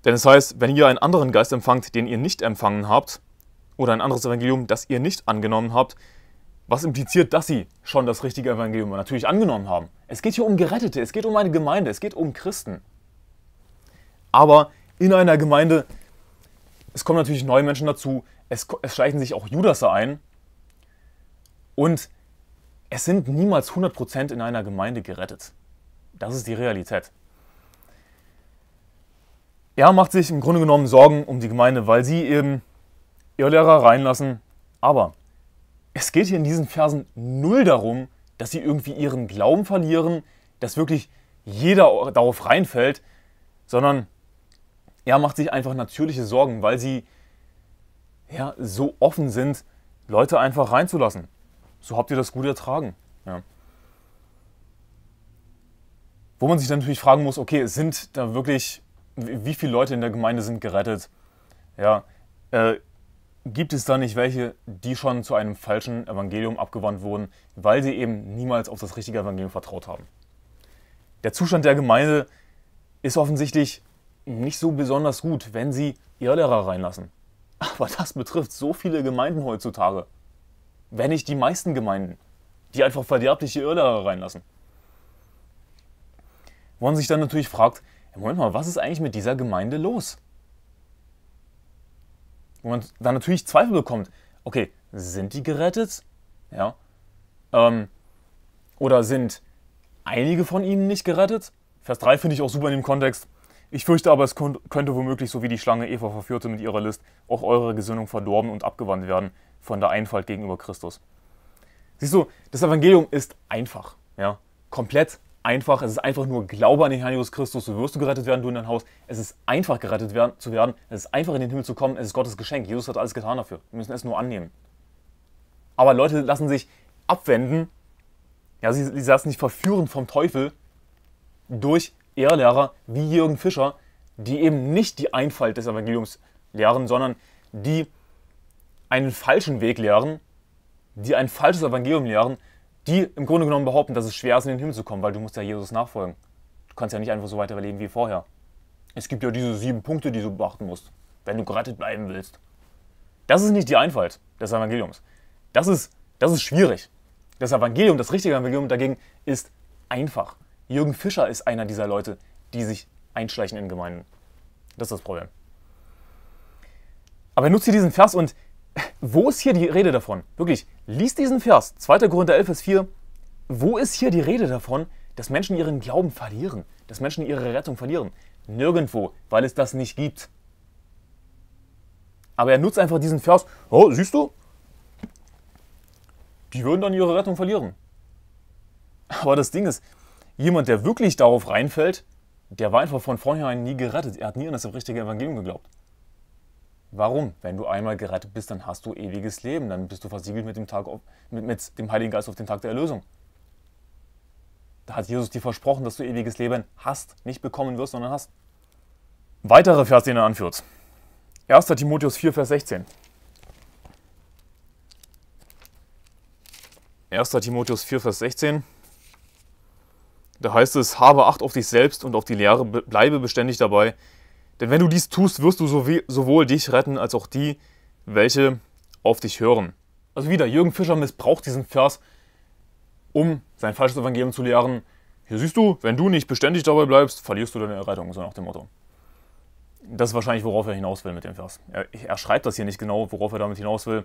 Denn es heißt, wenn ihr einen anderen Geist empfangt, den ihr nicht empfangen habt, oder ein anderes Evangelium, das ihr nicht angenommen habt, was impliziert, dass sie schon das richtige Evangelium natürlich angenommen haben. Es geht hier um Gerettete, es geht um eine Gemeinde, es geht um Christen. Aber in einer Gemeinde, es kommen natürlich neue Menschen dazu, es, es schleichen sich auch Judaser ein und es sind niemals 100% in einer Gemeinde gerettet. Das ist die Realität. Er macht sich im Grunde genommen Sorgen um die Gemeinde, weil sie eben Irrlehrer reinlassen. Aber es geht hier in diesen Versen null darum, dass sie irgendwie ihren Glauben verlieren, dass wirklich jeder darauf reinfällt, sondern er macht sich einfach natürliche Sorgen, weil sie ja, so offen sind, Leute einfach reinzulassen. So habt ihr das gut ertragen. Ja. Wo man sich dann natürlich fragen muss, okay, sind da wirklich wie viele Leute in der Gemeinde sind gerettet? Ja, äh, gibt es da nicht welche, die schon zu einem falschen Evangelium abgewandt wurden, weil sie eben niemals auf das richtige Evangelium vertraut haben? Der Zustand der Gemeinde ist offensichtlich nicht so besonders gut, wenn sie Irrlehrer reinlassen. Aber das betrifft so viele Gemeinden heutzutage. Wenn nicht die meisten Gemeinden, die einfach verderbliche Irrlehrer reinlassen. Wo man sich dann natürlich fragt, Moment mal, was ist eigentlich mit dieser Gemeinde los? Wo man dann natürlich Zweifel bekommt. Okay, sind die gerettet? Ja. Ähm, oder sind einige von ihnen nicht gerettet? Vers 3 finde ich auch super in dem Kontext. Ich fürchte aber, es könnte womöglich, so wie die Schlange Eva verführte mit ihrer List, auch eure Gesinnung verdorben und abgewandt werden von der Einfalt gegenüber Christus. Siehst du, das Evangelium ist einfach, ja, komplett einfach, es ist einfach nur Glaube an den Herrn Jesus Christus, so wirst du gerettet werden, du in dein Haus. Es ist einfach gerettet werden, zu werden, es ist einfach in den Himmel zu kommen, es ist Gottes Geschenk. Jesus hat alles getan dafür. Wir müssen es nur annehmen. Aber Leute lassen sich abwenden, ja, sie, sie lassen sich verführen vom Teufel durch Ehrlehrer wie Jürgen Fischer, die eben nicht die Einfalt des Evangeliums lehren, sondern die einen falschen Weg lehren, die ein falsches Evangelium lehren, die im Grunde genommen behaupten, dass es schwer ist, in den Himmel zu kommen, weil du musst ja Jesus nachfolgen. Du kannst ja nicht einfach so weiterleben wie vorher. Es gibt ja diese sieben Punkte, die du beachten musst, wenn du gerettet bleiben willst. Das ist nicht die Einfalt des Evangeliums. Das ist, das ist schwierig. Das Evangelium, das richtige Evangelium dagegen, ist einfach. Jürgen Fischer ist einer dieser Leute, die sich einschleichen in Gemeinden. Das ist das Problem. Aber nutze diesen Vers und wo ist hier die Rede davon? Wirklich, liest diesen Vers, 2. Korinther 11, Vers 4. Wo ist hier die Rede davon, dass Menschen ihren Glauben verlieren, dass Menschen ihre Rettung verlieren? Nirgendwo, weil es das nicht gibt. Aber er nutzt einfach diesen Vers. Oh, siehst du? Die würden dann ihre Rettung verlieren. Aber das Ding ist, jemand, der wirklich darauf reinfällt, der war einfach von vornherein nie gerettet. Er hat nie an das richtige Evangelium geglaubt. Warum? Wenn du einmal gerettet bist, dann hast du ewiges Leben, dann bist du versiegelt mit dem, Tag auf, mit, mit dem Heiligen Geist auf den Tag der Erlösung. Da hat Jesus dir versprochen, dass du ewiges Leben hast, nicht bekommen wirst, sondern hast. Weitere Vers, den er anführt. 1. Timotheus 4, Vers 16. 1. Timotheus 4, Vers 16. Da heißt es, habe Acht auf dich selbst und auf die Lehre, bleibe beständig dabei, denn wenn du dies tust, wirst du sowohl dich retten als auch die, welche auf dich hören. Also wieder, Jürgen Fischer missbraucht diesen Vers, um sein falsches Evangelium zu lehren. Hier siehst du, wenn du nicht beständig dabei bleibst, verlierst du deine Errettung, so nach dem Motto. Das ist wahrscheinlich, worauf er hinaus will mit dem Vers. Er, er schreibt das hier nicht genau, worauf er damit hinaus will,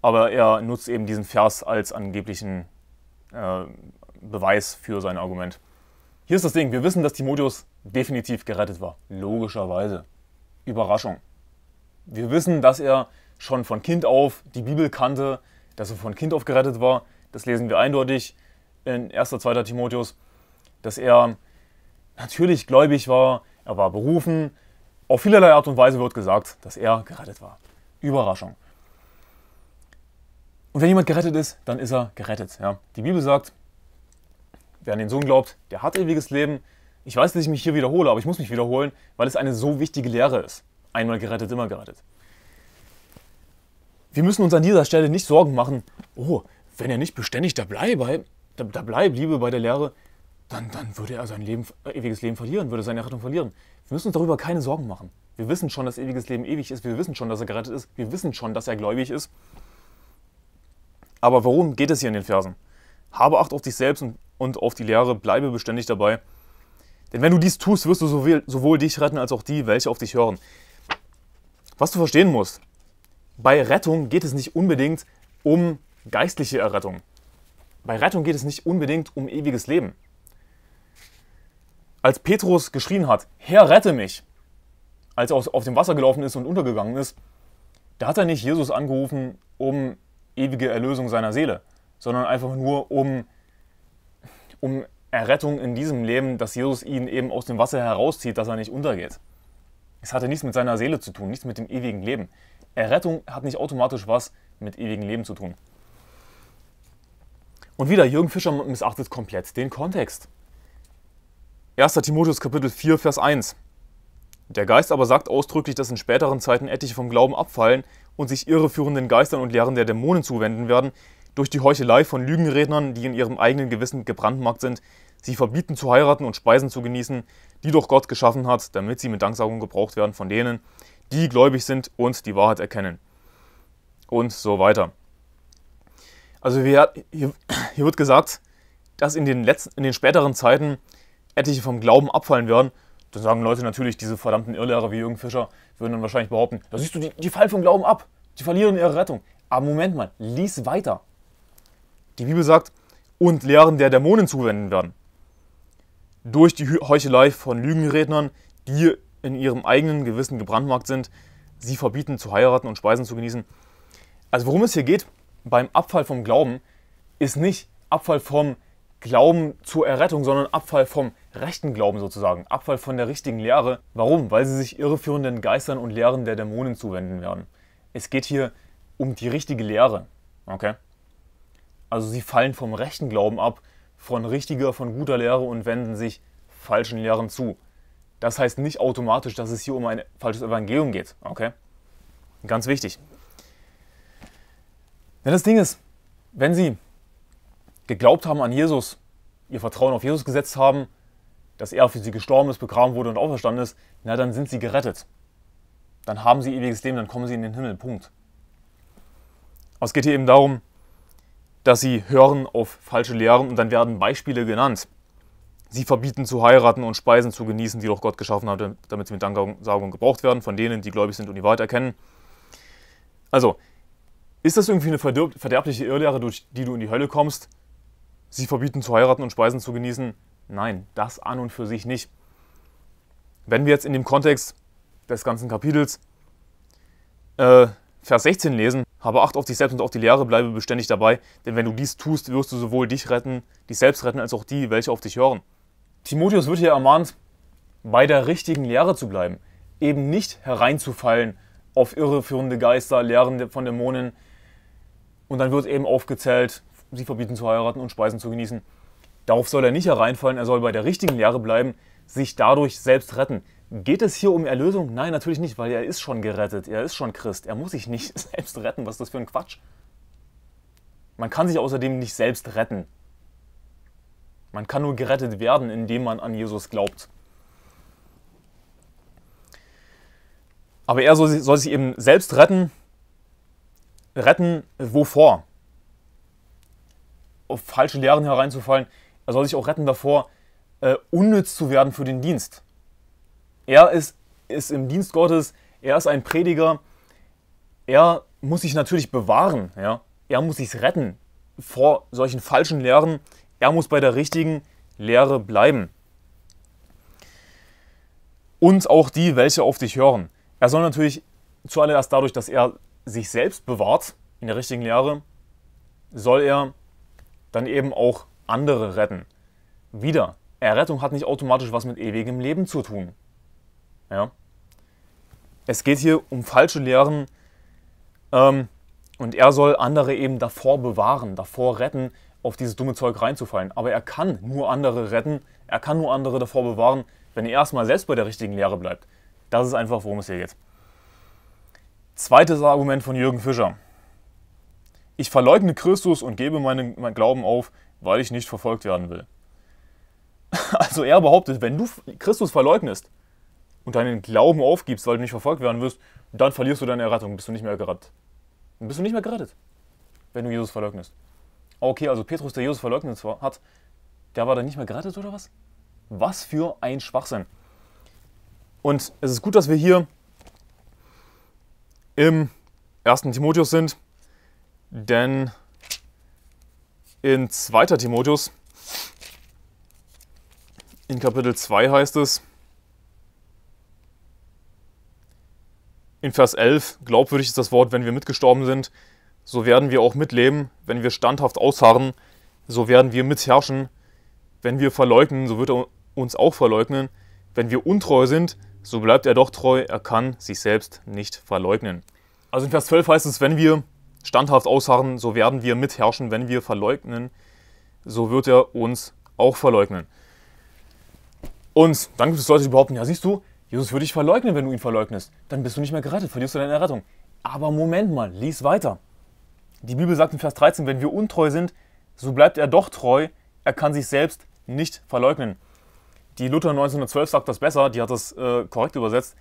aber er nutzt eben diesen Vers als angeblichen äh, Beweis für sein Argument. Hier ist das Ding, wir wissen, dass Timotheus definitiv gerettet war. Logischerweise. Überraschung. Wir wissen, dass er schon von Kind auf die Bibel kannte, dass er von Kind auf gerettet war. Das lesen wir eindeutig in 1. und 2. Timotheus, dass er natürlich gläubig war, er war berufen. Auf vielerlei Art und Weise wird gesagt, dass er gerettet war. Überraschung. Und wenn jemand gerettet ist, dann ist er gerettet. Ja. Die Bibel sagt, Wer an den Sohn glaubt, der hat ewiges Leben. Ich weiß, dass ich mich hier wiederhole, aber ich muss mich wiederholen, weil es eine so wichtige Lehre ist. Einmal gerettet, immer gerettet. Wir müssen uns an dieser Stelle nicht Sorgen machen, oh, wenn er nicht beständig dabei bleibe, da, da bei der Lehre, dann, dann würde er sein Leben, äh, ewiges Leben verlieren, würde seine Rettung verlieren. Wir müssen uns darüber keine Sorgen machen. Wir wissen schon, dass ewiges Leben ewig ist. Wir wissen schon, dass er gerettet ist. Wir wissen schon, dass er gläubig ist. Aber worum geht es hier in den Versen? Habe Acht auf dich selbst und, und auf die Lehre, bleibe beständig dabei. Denn wenn du dies tust, wirst du sowohl, sowohl dich retten als auch die, welche auf dich hören. Was du verstehen musst, bei Rettung geht es nicht unbedingt um geistliche Errettung. Bei Rettung geht es nicht unbedingt um ewiges Leben. Als Petrus geschrien hat, Herr, rette mich, als er auf dem Wasser gelaufen ist und untergegangen ist, da hat er nicht Jesus angerufen um ewige Erlösung seiner Seele, sondern einfach nur um, um Errettung in diesem Leben, dass Jesus ihn eben aus dem Wasser herauszieht, dass er nicht untergeht. Es hatte nichts mit seiner Seele zu tun, nichts mit dem ewigen Leben. Errettung hat nicht automatisch was mit ewigem Leben zu tun. Und wieder, Jürgen Fischer missachtet komplett den Kontext. 1. Timotheus Kapitel 4, Vers 1. Der Geist aber sagt ausdrücklich, dass in späteren Zeiten etliche vom Glauben abfallen und sich irreführenden Geistern und Lehren der Dämonen zuwenden werden, durch die Heuchelei von Lügenrednern, die in ihrem eigenen Gewissen gebrandmarkt sind, sie verbieten zu heiraten und Speisen zu genießen, die doch Gott geschaffen hat, damit sie mit Danksagung gebraucht werden von denen, die gläubig sind und die Wahrheit erkennen. Und so weiter. Also hier, hier wird gesagt, dass in den, letzten, in den späteren Zeiten etliche vom Glauben abfallen werden. Dann sagen Leute natürlich, diese verdammten Irrlehrer wie Jürgen Fischer würden dann wahrscheinlich behaupten, da siehst du, die, die fallen vom Glauben ab, die verlieren ihre Rettung. Aber Moment mal, lies weiter die Bibel sagt, und Lehren der Dämonen zuwenden werden. Durch die Heuchelei von Lügenrednern, die in ihrem eigenen Gewissen gebrandmarkt sind, sie verbieten zu heiraten und Speisen zu genießen. Also worum es hier geht beim Abfall vom Glauben, ist nicht Abfall vom Glauben zur Errettung, sondern Abfall vom rechten Glauben sozusagen, Abfall von der richtigen Lehre. Warum? Weil sie sich irreführenden Geistern und Lehren der Dämonen zuwenden werden. Es geht hier um die richtige Lehre. Okay? Also sie fallen vom rechten Glauben ab, von richtiger, von guter Lehre und wenden sich falschen Lehren zu. Das heißt nicht automatisch, dass es hier um ein falsches Evangelium geht. Okay? Ganz wichtig. Denn das Ding ist, wenn sie geglaubt haben an Jesus, ihr Vertrauen auf Jesus gesetzt haben, dass er für sie gestorben ist, begraben wurde und auferstanden ist, na dann sind sie gerettet. Dann haben sie ewiges Leben, dann kommen sie in den Himmel. Punkt. Aber es geht hier eben darum, dass sie hören auf falsche Lehren und dann werden Beispiele genannt. Sie verbieten zu heiraten und Speisen zu genießen, die doch Gott geschaffen hat, damit sie mit Danksagung gebraucht werden, von denen, die gläubig sind und die Wahrheit erkennen. Also, ist das irgendwie eine verderbliche Irrlehre, durch die du in die Hölle kommst? Sie verbieten zu heiraten und Speisen zu genießen? Nein, das an und für sich nicht. Wenn wir jetzt in dem Kontext des ganzen Kapitels äh, Vers 16 lesen, habe Acht auf dich selbst und auf die Lehre, bleibe beständig dabei, denn wenn du dies tust, wirst du sowohl dich retten, dich selbst retten, als auch die, welche auf dich hören. Timotheus wird hier ermahnt, bei der richtigen Lehre zu bleiben, eben nicht hereinzufallen auf irreführende Geister, Lehren von Dämonen. Und dann wird eben aufgezählt, sie verbieten zu heiraten und Speisen zu genießen. Darauf soll er nicht hereinfallen, er soll bei der richtigen Lehre bleiben, sich dadurch selbst retten. Geht es hier um Erlösung? Nein, natürlich nicht, weil er ist schon gerettet, er ist schon Christ, er muss sich nicht selbst retten. Was ist das für ein Quatsch? Man kann sich außerdem nicht selbst retten. Man kann nur gerettet werden, indem man an Jesus glaubt. Aber er soll, soll sich eben selbst retten. Retten wovor? Auf falsche Lehren hereinzufallen. Er soll sich auch retten davor, äh, unnütz zu werden für den Dienst. Er ist, ist im Dienst Gottes, er ist ein Prediger, er muss sich natürlich bewahren, ja? er muss sich retten vor solchen falschen Lehren, er muss bei der richtigen Lehre bleiben. Und auch die, welche auf dich hören. Er soll natürlich zuallererst dadurch, dass er sich selbst bewahrt in der richtigen Lehre, soll er dann eben auch andere retten. Wieder, Errettung hat nicht automatisch was mit ewigem Leben zu tun. Ja. Es geht hier um falsche Lehren ähm, und er soll andere eben davor bewahren, davor retten, auf dieses dumme Zeug reinzufallen. Aber er kann nur andere retten, er kann nur andere davor bewahren, wenn er erstmal selbst bei der richtigen Lehre bleibt. Das ist einfach, worum es hier geht. Zweites Argument von Jürgen Fischer. Ich verleugne Christus und gebe meinen, meinen Glauben auf, weil ich nicht verfolgt werden will. Also er behauptet, wenn du Christus verleugnest, und deinen Glauben aufgibst, weil du nicht verfolgt werden wirst, dann verlierst du deine Errettung, bist du nicht mehr gerettet. Dann bist du nicht mehr gerettet, wenn du Jesus verleugnest. Okay, also Petrus, der Jesus verleugnet hat, der war dann nicht mehr gerettet oder was? Was für ein Schwachsinn. Und es ist gut, dass wir hier im 1. Timotheus sind, denn in 2. Timotheus, in Kapitel 2 heißt es, in Vers 11, glaubwürdig ist das Wort, wenn wir mitgestorben sind, so werden wir auch mitleben, wenn wir standhaft ausharren, so werden wir mitherrschen, wenn wir verleugnen, so wird er uns auch verleugnen, wenn wir untreu sind, so bleibt er doch treu, er kann sich selbst nicht verleugnen. Also in Vers 12 heißt es, wenn wir standhaft ausharren, so werden wir mitherrschen, wenn wir verleugnen, so wird er uns auch verleugnen. Und dann gibt es Leute, die behaupten, ja siehst du, Jesus würde dich verleugnen, wenn du ihn verleugnest. Dann bist du nicht mehr gerettet, verlierst du deine Errettung. Aber Moment mal, lies weiter. Die Bibel sagt in Vers 13, wenn wir untreu sind, so bleibt er doch treu, er kann sich selbst nicht verleugnen. Die Luther 1912 sagt das besser, die hat das äh, korrekt übersetzt.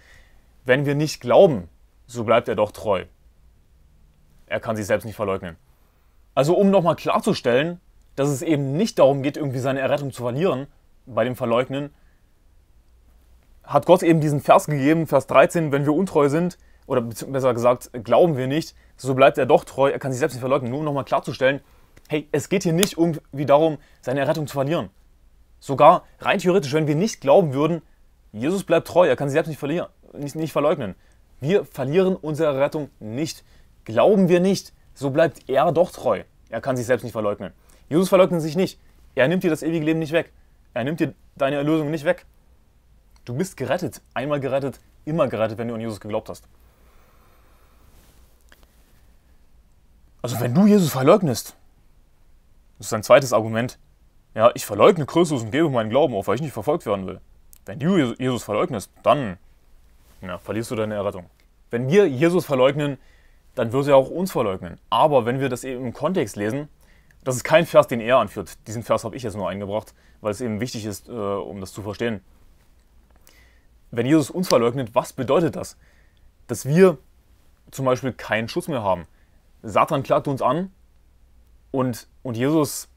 Wenn wir nicht glauben, so bleibt er doch treu. Er kann sich selbst nicht verleugnen. Also um nochmal klarzustellen, dass es eben nicht darum geht, irgendwie seine Errettung zu verlieren bei dem Verleugnen, hat Gott eben diesen Vers gegeben, Vers 13, wenn wir untreu sind, oder besser gesagt, glauben wir nicht, so bleibt er doch treu, er kann sich selbst nicht verleugnen. Nur um nochmal klarzustellen, hey, es geht hier nicht irgendwie darum, seine Errettung zu verlieren. Sogar rein theoretisch, wenn wir nicht glauben würden, Jesus bleibt treu, er kann sich selbst nicht, verlieren, nicht, nicht verleugnen. Wir verlieren unsere Rettung nicht. Glauben wir nicht, so bleibt er doch treu. Er kann sich selbst nicht verleugnen. Jesus verleugnet sich nicht. Er nimmt dir das ewige Leben nicht weg. Er nimmt dir deine Erlösung nicht weg. Du bist gerettet, einmal gerettet, immer gerettet, wenn du an Jesus geglaubt hast. Also wenn du Jesus verleugnest, das ist ein zweites Argument. Ja, ich verleugne Christus und gebe meinen Glauben auf, weil ich nicht verfolgt werden will. Wenn du Jesus verleugnest, dann ja, verlierst du deine Errettung. Wenn wir Jesus verleugnen, dann wird er auch uns verleugnen. Aber wenn wir das eben im Kontext lesen, das ist kein Vers, den er anführt. Diesen Vers habe ich jetzt nur eingebracht, weil es eben wichtig ist, äh, um das zu verstehen wenn Jesus uns verleugnet, was bedeutet das? Dass wir zum Beispiel keinen Schutz mehr haben. Satan klagt uns an und, und Jesus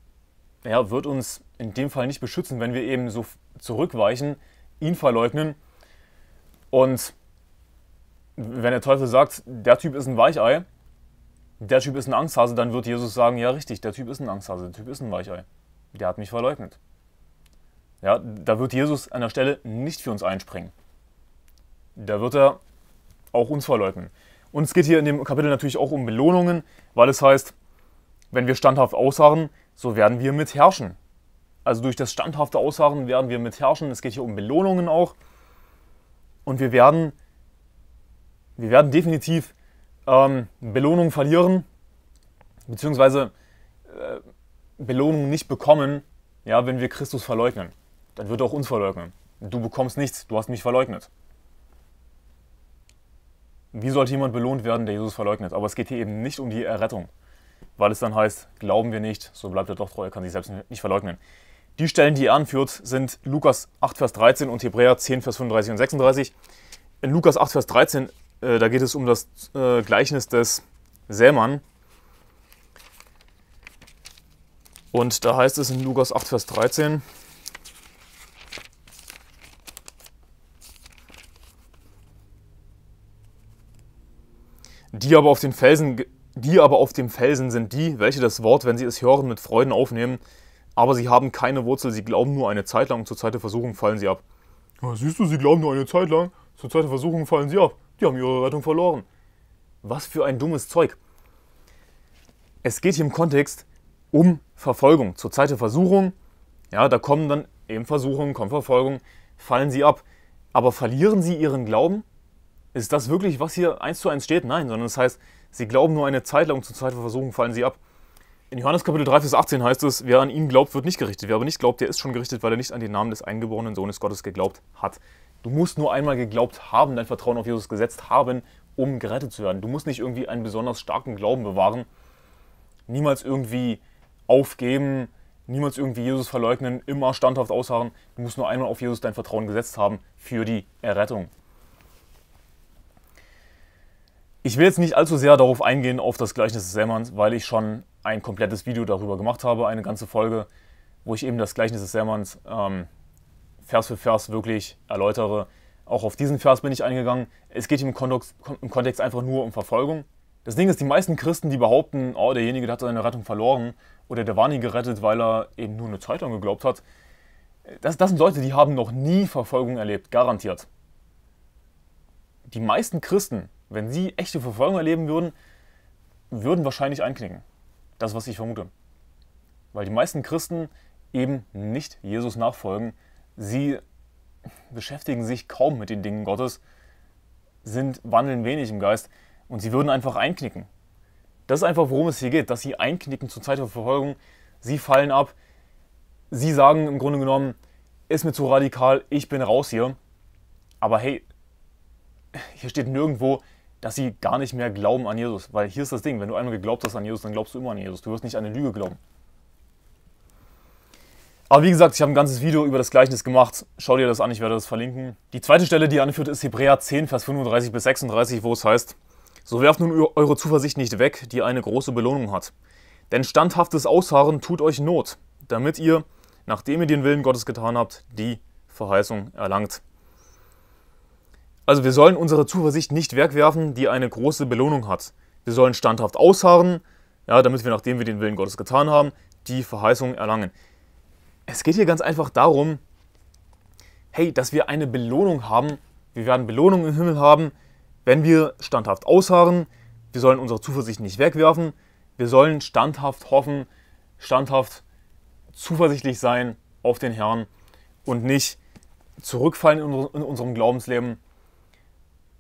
ja, wird uns in dem Fall nicht beschützen, wenn wir eben so zurückweichen, ihn verleugnen. Und wenn der Teufel sagt, der Typ ist ein Weichei, der Typ ist ein Angsthase, dann wird Jesus sagen, ja richtig, der Typ ist ein Angsthase, der Typ ist ein Weichei. Der hat mich verleugnet. Ja, da wird Jesus an der Stelle nicht für uns einspringen da wird er auch uns verleugnen. Und es geht hier in dem Kapitel natürlich auch um Belohnungen, weil es heißt, wenn wir standhaft ausharren, so werden wir mitherrschen. Also durch das standhafte Ausharren werden wir mitherrschen. Es geht hier um Belohnungen auch. Und wir werden, wir werden definitiv ähm, Belohnungen verlieren, beziehungsweise äh, Belohnungen nicht bekommen, ja, wenn wir Christus verleugnen. Dann wird er auch uns verleugnen. Du bekommst nichts, du hast mich verleugnet wie sollte jemand belohnt werden, der Jesus verleugnet? Aber es geht hier eben nicht um die Errettung, weil es dann heißt, glauben wir nicht, so bleibt er doch treu, er kann sich selbst nicht verleugnen. Die Stellen, die er anführt, sind Lukas 8, Vers 13 und Hebräer 10, Vers 35 und 36. In Lukas 8, Vers 13, äh, da geht es um das äh, Gleichnis des Sämann. Und da heißt es in Lukas 8, Vers 13, Die aber auf den Felsen, die aber auf dem Felsen sind die, welche das Wort, wenn sie es hören, mit Freuden aufnehmen, aber sie haben keine Wurzel, sie glauben nur eine Zeit lang und zur Zeit der Versuchung fallen sie ab. Ja, ah, siehst du, sie glauben nur eine Zeit lang, zur Zeit der Versuchung fallen sie ab. Die haben ihre Rettung verloren. Was für ein dummes Zeug. Es geht hier im Kontext um Verfolgung. Zur Zeit der Versuchung, ja, da kommen dann eben Versuchungen, kommt Verfolgung, fallen sie ab. Aber verlieren sie ihren Glauben? ist das wirklich, was hier eins zu eins steht? Nein, sondern das heißt, sie glauben nur eine Zeit lang und zur Zeit der Versuchung fallen sie ab. In Johannes Kapitel 3, Vers 18 heißt es, wer an ihn glaubt, wird nicht gerichtet. Wer aber nicht glaubt, der ist schon gerichtet, weil er nicht an den Namen des eingeborenen Sohnes Gottes geglaubt hat. Du musst nur einmal geglaubt haben, dein Vertrauen auf Jesus gesetzt haben, um gerettet zu werden. Du musst nicht irgendwie einen besonders starken Glauben bewahren, niemals irgendwie aufgeben, niemals irgendwie Jesus verleugnen, immer standhaft ausharren. Du musst nur einmal auf Jesus dein Vertrauen gesetzt haben für die Errettung. Ich will jetzt nicht allzu sehr darauf eingehen, auf das Gleichnis des Sämanns, weil ich schon ein komplettes Video darüber gemacht habe, eine ganze Folge, wo ich eben das Gleichnis des Sämanns ähm, Vers für Vers wirklich erläutere. Auch auf diesen Vers bin ich eingegangen. Es geht im Kontext, im Kontext einfach nur um Verfolgung. Das Ding ist, die meisten Christen, die behaupten, oh, derjenige der hat seine Rettung verloren oder der war nie gerettet, weil er eben nur eine Zeitung geglaubt hat, das, das sind Leute, die haben noch nie Verfolgung erlebt, garantiert. Die meisten Christen, wenn sie echte Verfolgung erleben würden, würden wahrscheinlich einknicken. Das, was ich vermute. Weil die meisten Christen eben nicht Jesus nachfolgen. Sie beschäftigen sich kaum mit den Dingen Gottes, sind, wandeln wenig im Geist und sie würden einfach einknicken. Das ist einfach, worum es hier geht, dass sie einknicken zur Zeit der Verfolgung. Sie fallen ab. Sie sagen im Grunde genommen, ist mir zu radikal, ich bin raus hier. Aber hey, hier steht nirgendwo, dass sie gar nicht mehr glauben an Jesus. Weil hier ist das Ding, wenn du einmal geglaubt hast an Jesus, dann glaubst du immer an Jesus. Du wirst nicht an eine Lüge glauben. Aber wie gesagt, ich habe ein ganzes Video über das Gleichnis gemacht. Schau dir das an, ich werde das verlinken. Die zweite Stelle, die anführt, ist Hebräer 10, Vers 35 bis 36, wo es heißt, So werft nun eure Zuversicht nicht weg, die eine große Belohnung hat. Denn standhaftes Ausharren tut euch Not, damit ihr, nachdem ihr den Willen Gottes getan habt, die Verheißung erlangt. Also wir sollen unsere Zuversicht nicht wegwerfen, die eine große Belohnung hat. Wir sollen standhaft ausharren, ja, damit wir, nachdem wir den Willen Gottes getan haben, die Verheißung erlangen. Es geht hier ganz einfach darum, hey, dass wir eine Belohnung haben. Wir werden Belohnung im Himmel haben, wenn wir standhaft ausharren. Wir sollen unsere Zuversicht nicht wegwerfen. Wir sollen standhaft hoffen, standhaft zuversichtlich sein auf den Herrn und nicht zurückfallen in unserem Glaubensleben,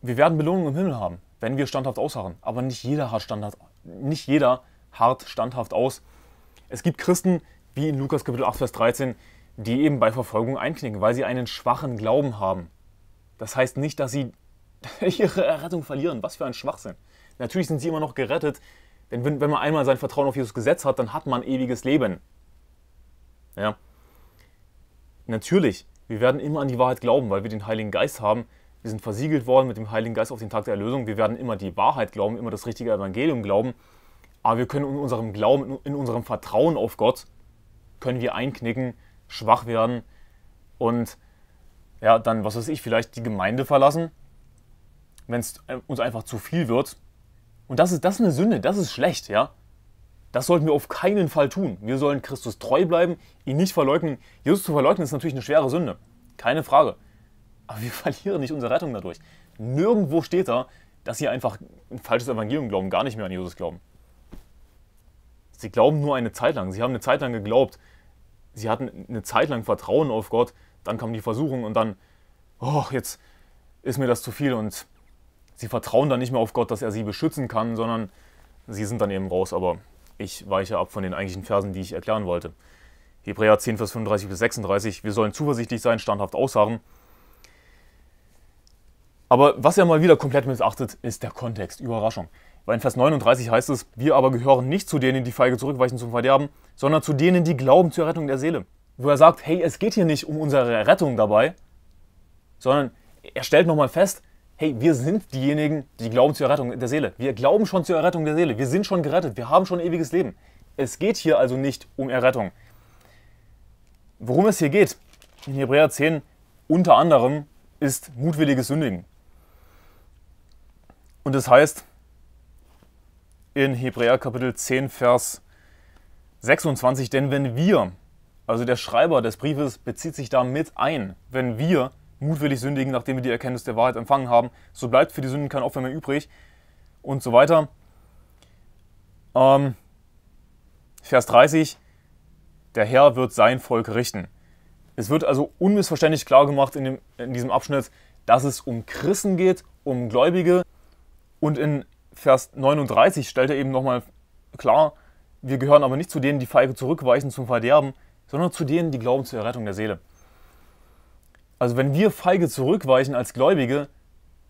wir werden Belohnung im Himmel haben, wenn wir standhaft ausharren. Aber nicht jeder hart standhaft, nicht jeder hart standhaft aus. Es gibt Christen, wie in Lukas Kapitel 8, Vers 13, die eben bei Verfolgung einknicken, weil sie einen schwachen Glauben haben. Das heißt nicht, dass sie ihre Errettung verlieren. Was für ein Schwachsinn. Natürlich sind sie immer noch gerettet, denn wenn, wenn man einmal sein Vertrauen auf Jesus gesetzt hat, dann hat man ewiges Leben. Ja. Natürlich, wir werden immer an die Wahrheit glauben, weil wir den Heiligen Geist haben, wir sind versiegelt worden mit dem Heiligen Geist auf den Tag der Erlösung. Wir werden immer die Wahrheit glauben, immer das richtige Evangelium glauben. Aber wir können in unserem Glauben, in unserem Vertrauen auf Gott, können wir einknicken, schwach werden und ja, dann, was weiß ich, vielleicht die Gemeinde verlassen, wenn es äh, uns einfach zu viel wird. Und das ist, das ist eine Sünde, das ist schlecht, ja. Das sollten wir auf keinen Fall tun. Wir sollen Christus treu bleiben, ihn nicht verleugnen. Jesus zu verleugnen ist natürlich eine schwere Sünde, keine Frage aber wir verlieren nicht unsere Rettung dadurch. Nirgendwo steht da, dass sie einfach ein falsches Evangelium glauben, gar nicht mehr an Jesus glauben. Sie glauben nur eine Zeit lang. Sie haben eine Zeit lang geglaubt. Sie hatten eine Zeit lang Vertrauen auf Gott. Dann kam die Versuchung und dann, oh, jetzt ist mir das zu viel. Und sie vertrauen dann nicht mehr auf Gott, dass er sie beschützen kann, sondern sie sind dann eben raus. Aber ich weiche ab von den eigentlichen Versen, die ich erklären wollte. Hebräer 10, Vers 35 bis 36. Wir sollen zuversichtlich sein, standhaft ausharren aber was er mal wieder komplett missachtet, ist der Kontext. Überraschung. Weil in Vers 39 heißt es, wir aber gehören nicht zu denen, die feige zurückweichen zum Verderben, sondern zu denen, die glauben zur Rettung der Seele. Wo er sagt, hey, es geht hier nicht um unsere Rettung dabei, sondern er stellt nochmal fest, hey, wir sind diejenigen, die glauben zur Rettung der Seele. Wir glauben schon zur Errettung der Seele. Wir sind schon gerettet. Wir haben schon ewiges Leben. Es geht hier also nicht um Errettung. Worum es hier geht, in Hebräer 10 unter anderem, ist mutwilliges Sündigen. Und das heißt in Hebräer Kapitel 10, Vers 26, denn wenn wir, also der Schreiber des Briefes bezieht sich da mit ein, wenn wir mutwillig sündigen, nachdem wir die Erkenntnis der Wahrheit empfangen haben, so bleibt für die Sünden kein Opfer mehr übrig und so weiter. Ähm, Vers 30, der Herr wird sein Volk richten. Es wird also unmissverständlich klar gemacht in, dem, in diesem Abschnitt, dass es um Christen geht, um Gläubige, und in Vers 39 stellt er eben nochmal klar, wir gehören aber nicht zu denen, die feige zurückweichen zum Verderben, sondern zu denen, die glauben zur Errettung der Seele. Also wenn wir feige zurückweichen als Gläubige,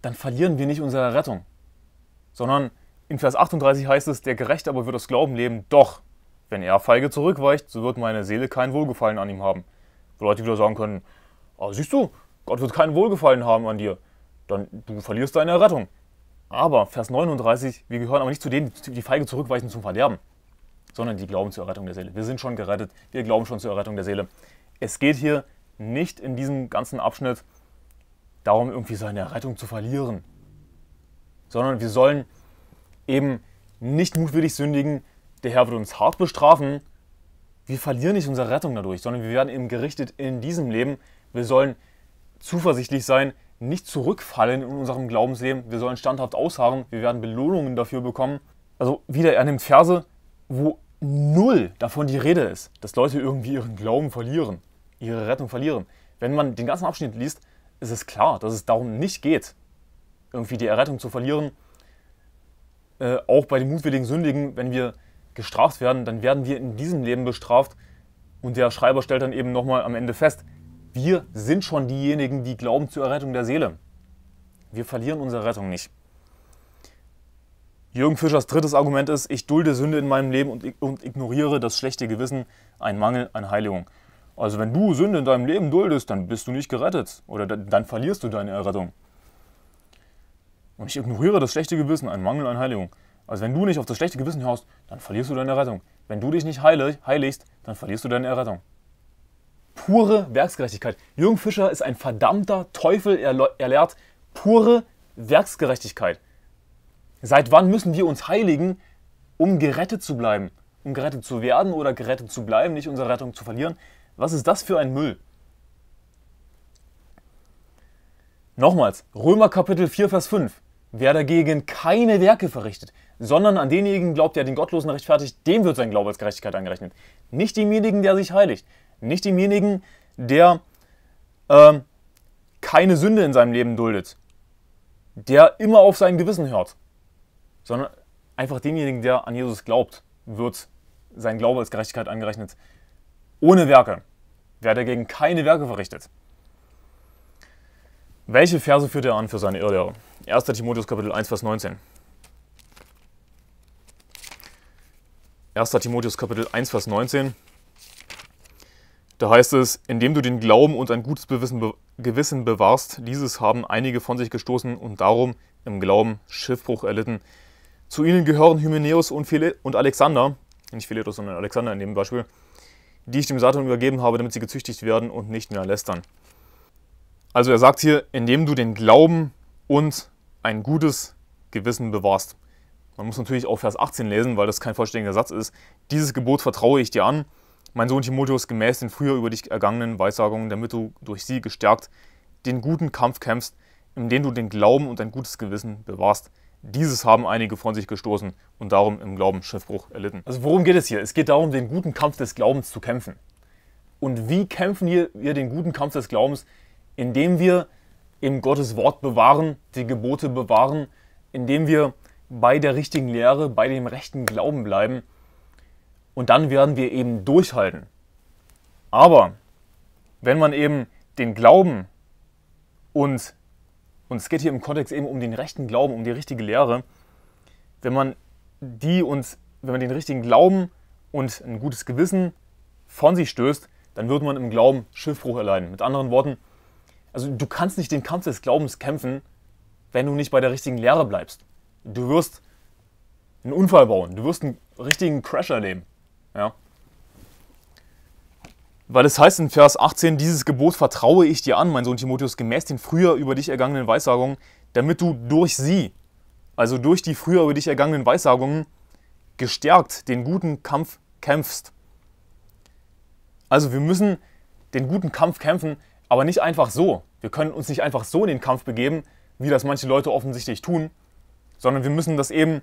dann verlieren wir nicht unsere Errettung. sondern in Vers 38 heißt es, der Gerechte aber wird das Glauben leben, doch wenn er feige zurückweicht, so wird meine Seele kein Wohlgefallen an ihm haben. Wo Leute wieder sagen können, ah, siehst du, Gott wird kein Wohlgefallen haben an dir, dann du verlierst deine Errettung. Aber Vers 39, wir gehören aber nicht zu denen, die feige zurückweichen zum Verderben, sondern die glauben zur Errettung der Seele. Wir sind schon gerettet, wir glauben schon zur Errettung der Seele. Es geht hier nicht in diesem ganzen Abschnitt darum, irgendwie seine Errettung zu verlieren, sondern wir sollen eben nicht mutwillig sündigen, der Herr wird uns hart bestrafen, wir verlieren nicht unsere Rettung dadurch, sondern wir werden eben gerichtet in diesem Leben. Wir sollen zuversichtlich sein, nicht zurückfallen in unserem Glaubensleben. Wir sollen standhaft ausharren. Wir werden Belohnungen dafür bekommen. Also wieder an dem Verse, wo null davon die Rede ist, dass Leute irgendwie ihren Glauben verlieren, ihre Rettung verlieren. Wenn man den ganzen Abschnitt liest, ist es klar, dass es darum nicht geht, irgendwie die Errettung zu verlieren. Äh, auch bei den mutwilligen Sündigen, wenn wir gestraft werden, dann werden wir in diesem Leben bestraft. Und der Schreiber stellt dann eben nochmal am Ende fest, wir sind schon diejenigen, die glauben zur Errettung der Seele. Wir verlieren unsere Rettung nicht. Jürgen Fischers drittes Argument ist, ich dulde Sünde in meinem Leben und, und ignoriere das schlechte Gewissen, ein Mangel an Heiligung. Also wenn du Sünde in deinem Leben duldest, dann bist du nicht gerettet oder dann, dann verlierst du deine Errettung. Und ich ignoriere das schlechte Gewissen, ein Mangel an Heiligung. Also wenn du nicht auf das schlechte Gewissen hörst, dann verlierst du deine Errettung. Wenn du dich nicht heiligst, dann verlierst du deine Errettung pure Werksgerechtigkeit. Jürgen Fischer ist ein verdammter Teufel, er, er lehrt pure Werksgerechtigkeit. Seit wann müssen wir uns heiligen, um gerettet zu bleiben? Um gerettet zu werden oder gerettet zu bleiben, nicht unsere Rettung zu verlieren? Was ist das für ein Müll? Nochmals, Römer Kapitel 4, Vers 5. Wer dagegen keine Werke verrichtet, sondern an denjenigen glaubt, der den Gottlosen rechtfertigt, dem wird sein Glaube als Gerechtigkeit angerechnet. Nicht demjenigen, der sich heiligt. Nicht demjenigen, der äh, keine Sünde in seinem Leben duldet, der immer auf sein Gewissen hört, sondern einfach demjenigen, der an Jesus glaubt, wird sein Glaube als Gerechtigkeit angerechnet. Ohne Werke. Wer dagegen keine Werke verrichtet. Welche Verse führt er an für seine Irrlehre? 1. Timotheus Kapitel 1, Vers 19. 1. Timotheus Kapitel 1, Vers 19 da heißt es, indem du den Glauben und ein gutes Gewissen bewahrst, dieses haben einige von sich gestoßen und darum im Glauben Schiffbruch erlitten. Zu ihnen gehören Hymenäus und, und Alexander, nicht Philetus, sondern Alexander in dem Beispiel, die ich dem Satan übergeben habe, damit sie gezüchtigt werden und nicht mehr lästern. Also er sagt hier, indem du den Glauben und ein gutes Gewissen bewahrst. Man muss natürlich auch Vers 18 lesen, weil das kein vollständiger Satz ist. Dieses Gebot vertraue ich dir an, mein Sohn Timotheus, gemäß den früher über dich ergangenen Weissagungen, damit du durch sie gestärkt den guten Kampf kämpfst, in dem du den Glauben und dein gutes Gewissen bewahrst. Dieses haben einige von sich gestoßen und darum im Glauben Schiffbruch erlitten. Also worum geht es hier? Es geht darum, den guten Kampf des Glaubens zu kämpfen. Und wie kämpfen wir den guten Kampf des Glaubens? Indem wir im Gottes Wort bewahren, die Gebote bewahren, indem wir bei der richtigen Lehre, bei dem rechten Glauben bleiben und dann werden wir eben durchhalten. Aber wenn man eben den Glauben und, und es geht hier im Kontext eben um den rechten Glauben, um die richtige Lehre, wenn man die und wenn man den richtigen Glauben und ein gutes Gewissen von sich stößt, dann wird man im Glauben Schiffbruch erleiden. Mit anderen Worten, also du kannst nicht den Kampf des Glaubens kämpfen, wenn du nicht bei der richtigen Lehre bleibst. Du wirst einen Unfall bauen, du wirst einen richtigen Crash erleben. Ja. Weil es heißt in Vers 18, dieses Gebot vertraue ich dir an, mein Sohn Timotheus, gemäß den früher über dich ergangenen Weissagungen, damit du durch sie, also durch die früher über dich ergangenen Weissagungen, gestärkt den guten Kampf kämpfst. Also wir müssen den guten Kampf kämpfen, aber nicht einfach so. Wir können uns nicht einfach so in den Kampf begeben, wie das manche Leute offensichtlich tun, sondern wir müssen das eben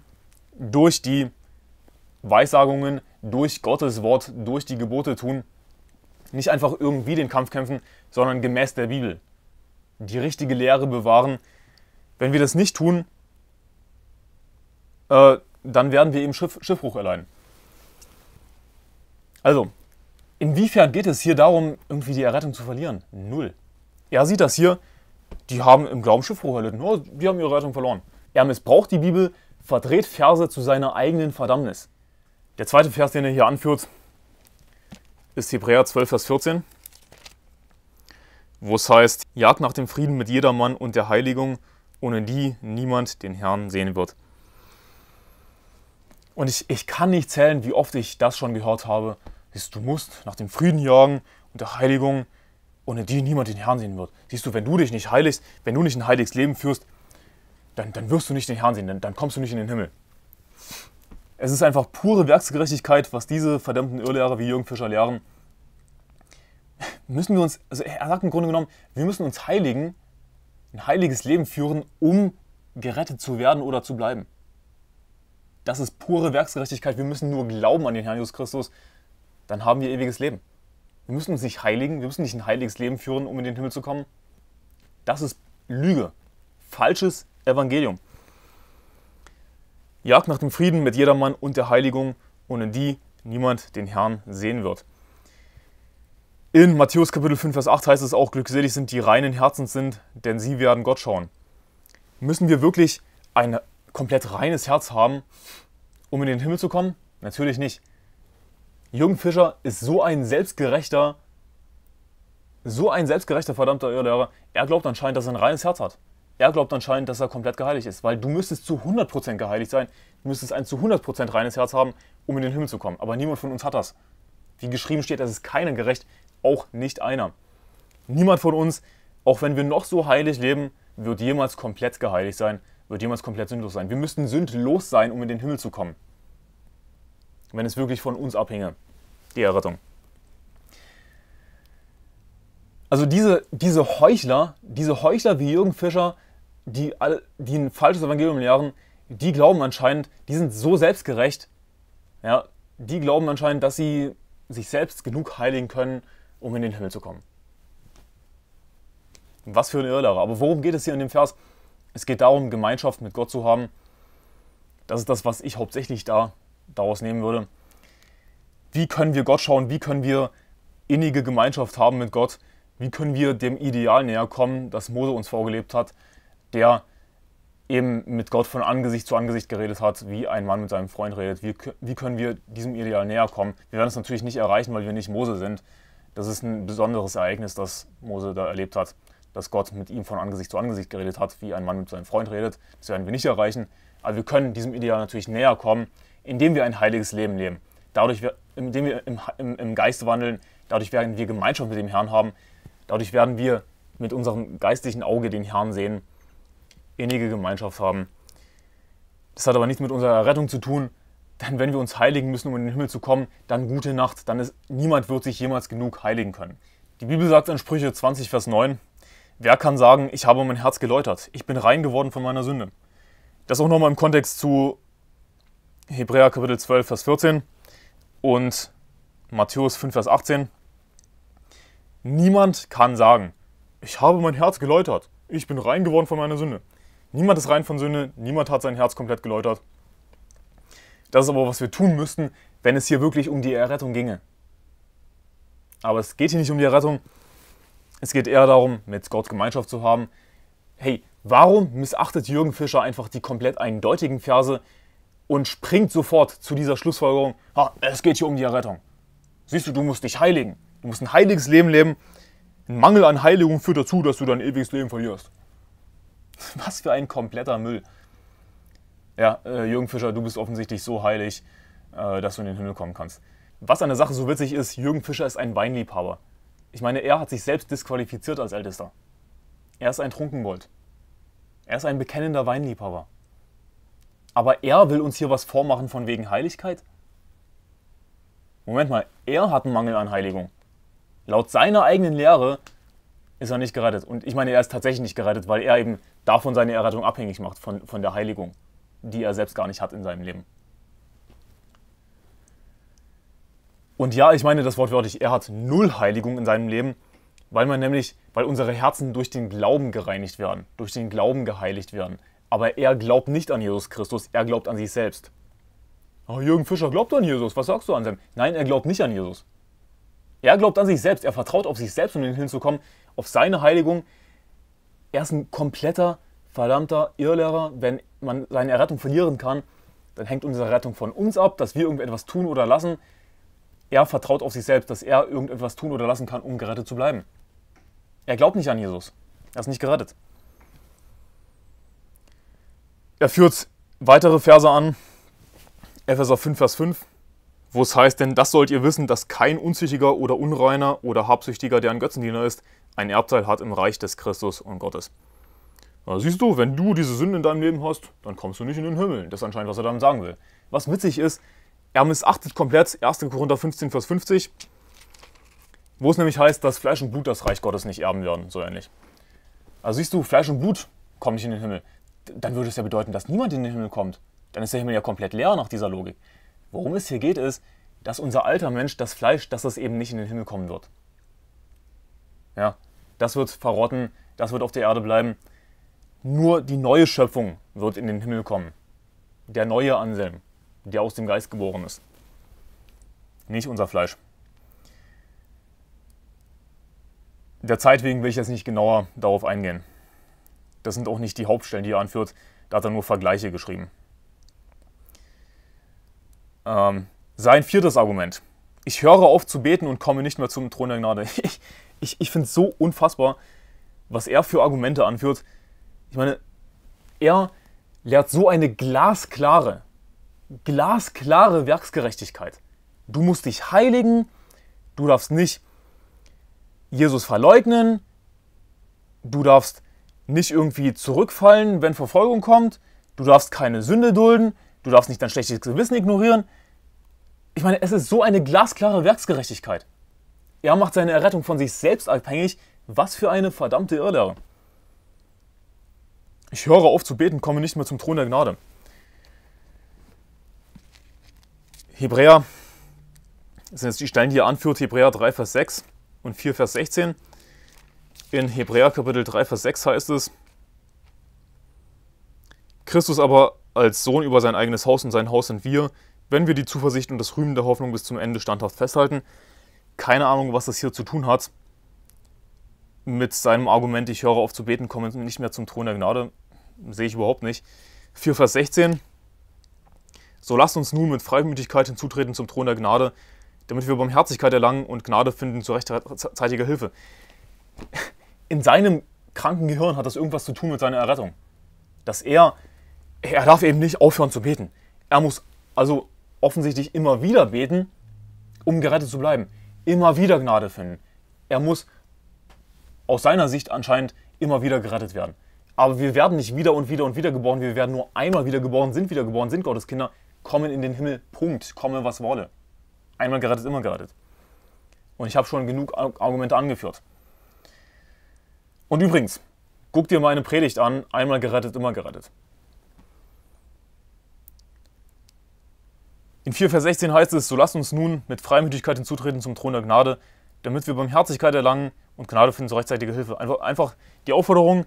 durch die Weissagungen durch Gottes Wort, durch die Gebote tun, nicht einfach irgendwie den Kampf kämpfen, sondern gemäß der Bibel. Die richtige Lehre bewahren. Wenn wir das nicht tun, äh, dann werden wir eben Schiff, Schiffbruch erleiden. Also, inwiefern geht es hier darum, irgendwie die Errettung zu verlieren? Null. Er sieht das hier, die haben im Glauben Schiffbruch erlitten. Oh, die haben ihre Errettung verloren. Er missbraucht die Bibel, verdreht Verse zu seiner eigenen Verdammnis. Der zweite Vers, den er hier anführt, ist Hebräer 12, Vers 14, wo es heißt, jagt nach dem Frieden mit jedermann und der Heiligung, ohne die niemand den Herrn sehen wird. Und ich, ich kann nicht zählen, wie oft ich das schon gehört habe. Siehst du, musst nach dem Frieden jagen und der Heiligung, ohne die niemand den Herrn sehen wird. Siehst du, wenn du dich nicht heiligst, wenn du nicht ein heiliges Leben führst, dann, dann wirst du nicht den Herrn sehen, dann, dann kommst du nicht in den Himmel. Es ist einfach pure Werksgerechtigkeit, was diese verdammten Irrlehrer wie Jürgen Fischer lehren. Müssen wir uns, also er sagt im Grunde genommen, wir müssen uns heiligen, ein heiliges Leben führen, um gerettet zu werden oder zu bleiben. Das ist pure Werksgerechtigkeit. Wir müssen nur glauben an den Herrn Jesus Christus, dann haben wir ewiges Leben. Wir müssen uns nicht heiligen, wir müssen nicht ein heiliges Leben führen, um in den Himmel zu kommen. Das ist Lüge. Falsches Evangelium. Jagd nach dem Frieden mit jedermann und der Heiligung, ohne die niemand den Herrn sehen wird. In Matthäus Kapitel 5, Vers 8 heißt es auch, glückselig sind die reinen Herzens sind, denn sie werden Gott schauen. Müssen wir wirklich ein komplett reines Herz haben, um in den Himmel zu kommen? Natürlich nicht. Jürgen Fischer ist so ein selbstgerechter, so ein selbstgerechter verdammter Irrlehrer. Er glaubt anscheinend, dass er ein reines Herz hat. Er glaubt anscheinend, dass er komplett geheiligt ist, weil du müsstest zu 100% geheiligt sein, du müsstest ein zu 100% reines Herz haben, um in den Himmel zu kommen. Aber niemand von uns hat das. Wie geschrieben steht, es ist keiner gerecht, auch nicht einer. Niemand von uns, auch wenn wir noch so heilig leben, wird jemals komplett geheiligt sein, wird jemals komplett sündlos sein. Wir müssten sündlos sein, um in den Himmel zu kommen. Wenn es wirklich von uns abhinge, die Errettung. Also diese, diese Heuchler, diese Heuchler wie Jürgen Fischer, die, die ein falsches Evangelium lehren, die glauben anscheinend, die sind so selbstgerecht, ja, die glauben anscheinend, dass sie sich selbst genug heiligen können, um in den Himmel zu kommen. Was für ein Irrlehrer. Aber worum geht es hier in dem Vers? Es geht darum, Gemeinschaft mit Gott zu haben. Das ist das, was ich hauptsächlich da, daraus nehmen würde. Wie können wir Gott schauen? Wie können wir innige Gemeinschaft haben mit Gott? Wie können wir dem Ideal näher kommen, das Mose uns vorgelebt hat? der eben mit Gott von Angesicht zu Angesicht geredet hat, wie ein Mann mit seinem Freund redet. Wie, wie können wir diesem Ideal näher kommen? Wir werden es natürlich nicht erreichen, weil wir nicht Mose sind. Das ist ein besonderes Ereignis, das Mose da erlebt hat, dass Gott mit ihm von Angesicht zu Angesicht geredet hat, wie ein Mann mit seinem Freund redet. Das werden wir nicht erreichen. Aber wir können diesem Ideal natürlich näher kommen, indem wir ein heiliges Leben leben. Dadurch, indem wir im, im, im Geiste wandeln, dadurch werden wir Gemeinschaft mit dem Herrn haben. Dadurch werden wir mit unserem geistlichen Auge den Herrn sehen innige Gemeinschaft haben. Das hat aber nichts mit unserer Rettung zu tun, denn wenn wir uns heiligen müssen, um in den Himmel zu kommen, dann gute Nacht, dann ist niemand wird sich jemals genug heiligen können. Die Bibel sagt in Sprüche 20, Vers 9, wer kann sagen, ich habe mein Herz geläutert, ich bin rein geworden von meiner Sünde. Das auch nochmal im Kontext zu Hebräer Kapitel 12, Vers 14 und Matthäus 5, Vers 18. Niemand kann sagen, ich habe mein Herz geläutert, ich bin rein geworden von meiner Sünde. Niemand ist rein von Sünde, niemand hat sein Herz komplett geläutert. Das ist aber, was wir tun müssten, wenn es hier wirklich um die Errettung ginge. Aber es geht hier nicht um die Errettung. Es geht eher darum, mit Gott Gemeinschaft zu haben. Hey, warum missachtet Jürgen Fischer einfach die komplett eindeutigen Verse und springt sofort zu dieser Schlussfolgerung, ha, es geht hier um die Errettung. Siehst du, du musst dich heiligen. Du musst ein heiliges Leben leben. Ein Mangel an Heiligung führt dazu, dass du dein ewiges Leben verlierst. Was für ein kompletter Müll. Ja, äh, Jürgen Fischer, du bist offensichtlich so heilig, äh, dass du in den Himmel kommen kannst. Was an der Sache so witzig ist, Jürgen Fischer ist ein Weinliebhaber. Ich meine, er hat sich selbst disqualifiziert als Ältester. Er ist ein Trunkenbold. Er ist ein bekennender Weinliebhaber. Aber er will uns hier was vormachen von wegen Heiligkeit? Moment mal, er hat einen Mangel an Heiligung. Laut seiner eigenen Lehre ist er nicht gerettet. Und ich meine, er ist tatsächlich nicht gerettet, weil er eben davon seine Errettung abhängig macht, von, von der Heiligung, die er selbst gar nicht hat in seinem Leben. Und ja, ich meine das wortwörtlich, er hat null Heiligung in seinem Leben, weil man nämlich, weil unsere Herzen durch den Glauben gereinigt werden, durch den Glauben geheiligt werden. Aber er glaubt nicht an Jesus Christus, er glaubt an sich selbst. Oh, Jürgen Fischer glaubt an Jesus, was sagst du, an Anselm? Nein, er glaubt nicht an Jesus. Er glaubt an sich selbst, er vertraut auf sich selbst, um hinzukommen auf seine Heiligung. Er ist ein kompletter, verdammter Irrlehrer. Wenn man seine Errettung verlieren kann, dann hängt unsere Rettung von uns ab, dass wir irgendetwas tun oder lassen. Er vertraut auf sich selbst, dass er irgendetwas tun oder lassen kann, um gerettet zu bleiben. Er glaubt nicht an Jesus. Er ist nicht gerettet. Er führt weitere Verse an, Epheser 5, Vers 5, wo es heißt, denn das sollt ihr wissen, dass kein Unzüchtiger oder Unreiner oder Habsüchtiger, der ein Götzendiener ist, ein Erbteil hat im Reich des Christus und Gottes. Na, siehst du, wenn du diese Sünde in deinem Leben hast, dann kommst du nicht in den Himmel. Das ist anscheinend, was er damit sagen will. Was witzig ist, er missachtet komplett 1. Korinther 15, Vers 50, wo es nämlich heißt, dass Fleisch und Blut das Reich Gottes nicht erben werden, so ähnlich. Also siehst du, Fleisch und Blut kommen nicht in den Himmel. Dann würde es ja bedeuten, dass niemand in den Himmel kommt. Dann ist der Himmel ja komplett leer nach dieser Logik. Worum es hier geht, ist, dass unser alter Mensch, das Fleisch, dass das eben nicht in den Himmel kommen wird. Ja, das wird verrotten, das wird auf der Erde bleiben. Nur die neue Schöpfung wird in den Himmel kommen. Der neue Anselm, der aus dem Geist geboren ist. Nicht unser Fleisch. Der Zeit wegen will ich jetzt nicht genauer darauf eingehen. Das sind auch nicht die Hauptstellen, die er anführt. Da hat er nur Vergleiche geschrieben. Ähm, sein viertes Argument. Ich höre auf zu beten und komme nicht mehr zum Thron der Gnade. Ich, ich, ich finde es so unfassbar, was er für Argumente anführt. Ich meine, er lehrt so eine glasklare, glasklare Werksgerechtigkeit. Du musst dich heiligen, du darfst nicht Jesus verleugnen, du darfst nicht irgendwie zurückfallen, wenn Verfolgung kommt, du darfst keine Sünde dulden, du darfst nicht dein schlechtes Gewissen ignorieren. Ich meine, es ist so eine glasklare Werksgerechtigkeit. Er macht seine Errettung von sich selbst abhängig. Was für eine verdammte Irrlehre. Ich höre auf zu beten, komme nicht mehr zum Thron der Gnade. Hebräer, das sind jetzt die Stellen, die er anführt, Hebräer 3, Vers 6 und 4, Vers 16. In Hebräer Kapitel 3, Vers 6 heißt es, Christus aber als Sohn über sein eigenes Haus und sein Haus sind wir, wenn wir die Zuversicht und das Rühmen der Hoffnung bis zum Ende standhaft festhalten, keine Ahnung, was das hier zu tun hat mit seinem Argument, ich höre auf zu beten, komme nicht mehr zum Thron der Gnade. Sehe ich überhaupt nicht. 4 Vers 16. So lasst uns nun mit Freimütigkeit hinzutreten zum Thron der Gnade, damit wir Barmherzigkeit erlangen und Gnade finden zu rechtzeitiger Hilfe. In seinem kranken Gehirn hat das irgendwas zu tun mit seiner Errettung. Dass er, er darf eben nicht aufhören zu beten. Er muss also offensichtlich immer wieder beten, um gerettet zu bleiben immer wieder Gnade finden. Er muss aus seiner Sicht anscheinend immer wieder gerettet werden. Aber wir werden nicht wieder und wieder und wieder geboren, wir werden nur einmal wieder geboren, sind wieder geboren, sind Gottes Kinder, kommen in den Himmel, Punkt, komme was wolle. Einmal gerettet, immer gerettet. Und ich habe schon genug Argumente angeführt. Und übrigens, guck dir meine Predigt an, einmal gerettet, immer gerettet. In 4 Vers 16 heißt es, so lasst uns nun mit Freimütigkeit hinzutreten zum Thron der Gnade, damit wir Barmherzigkeit erlangen und Gnade finden zur rechtzeitigen Hilfe. Einfach, die Aufforderung,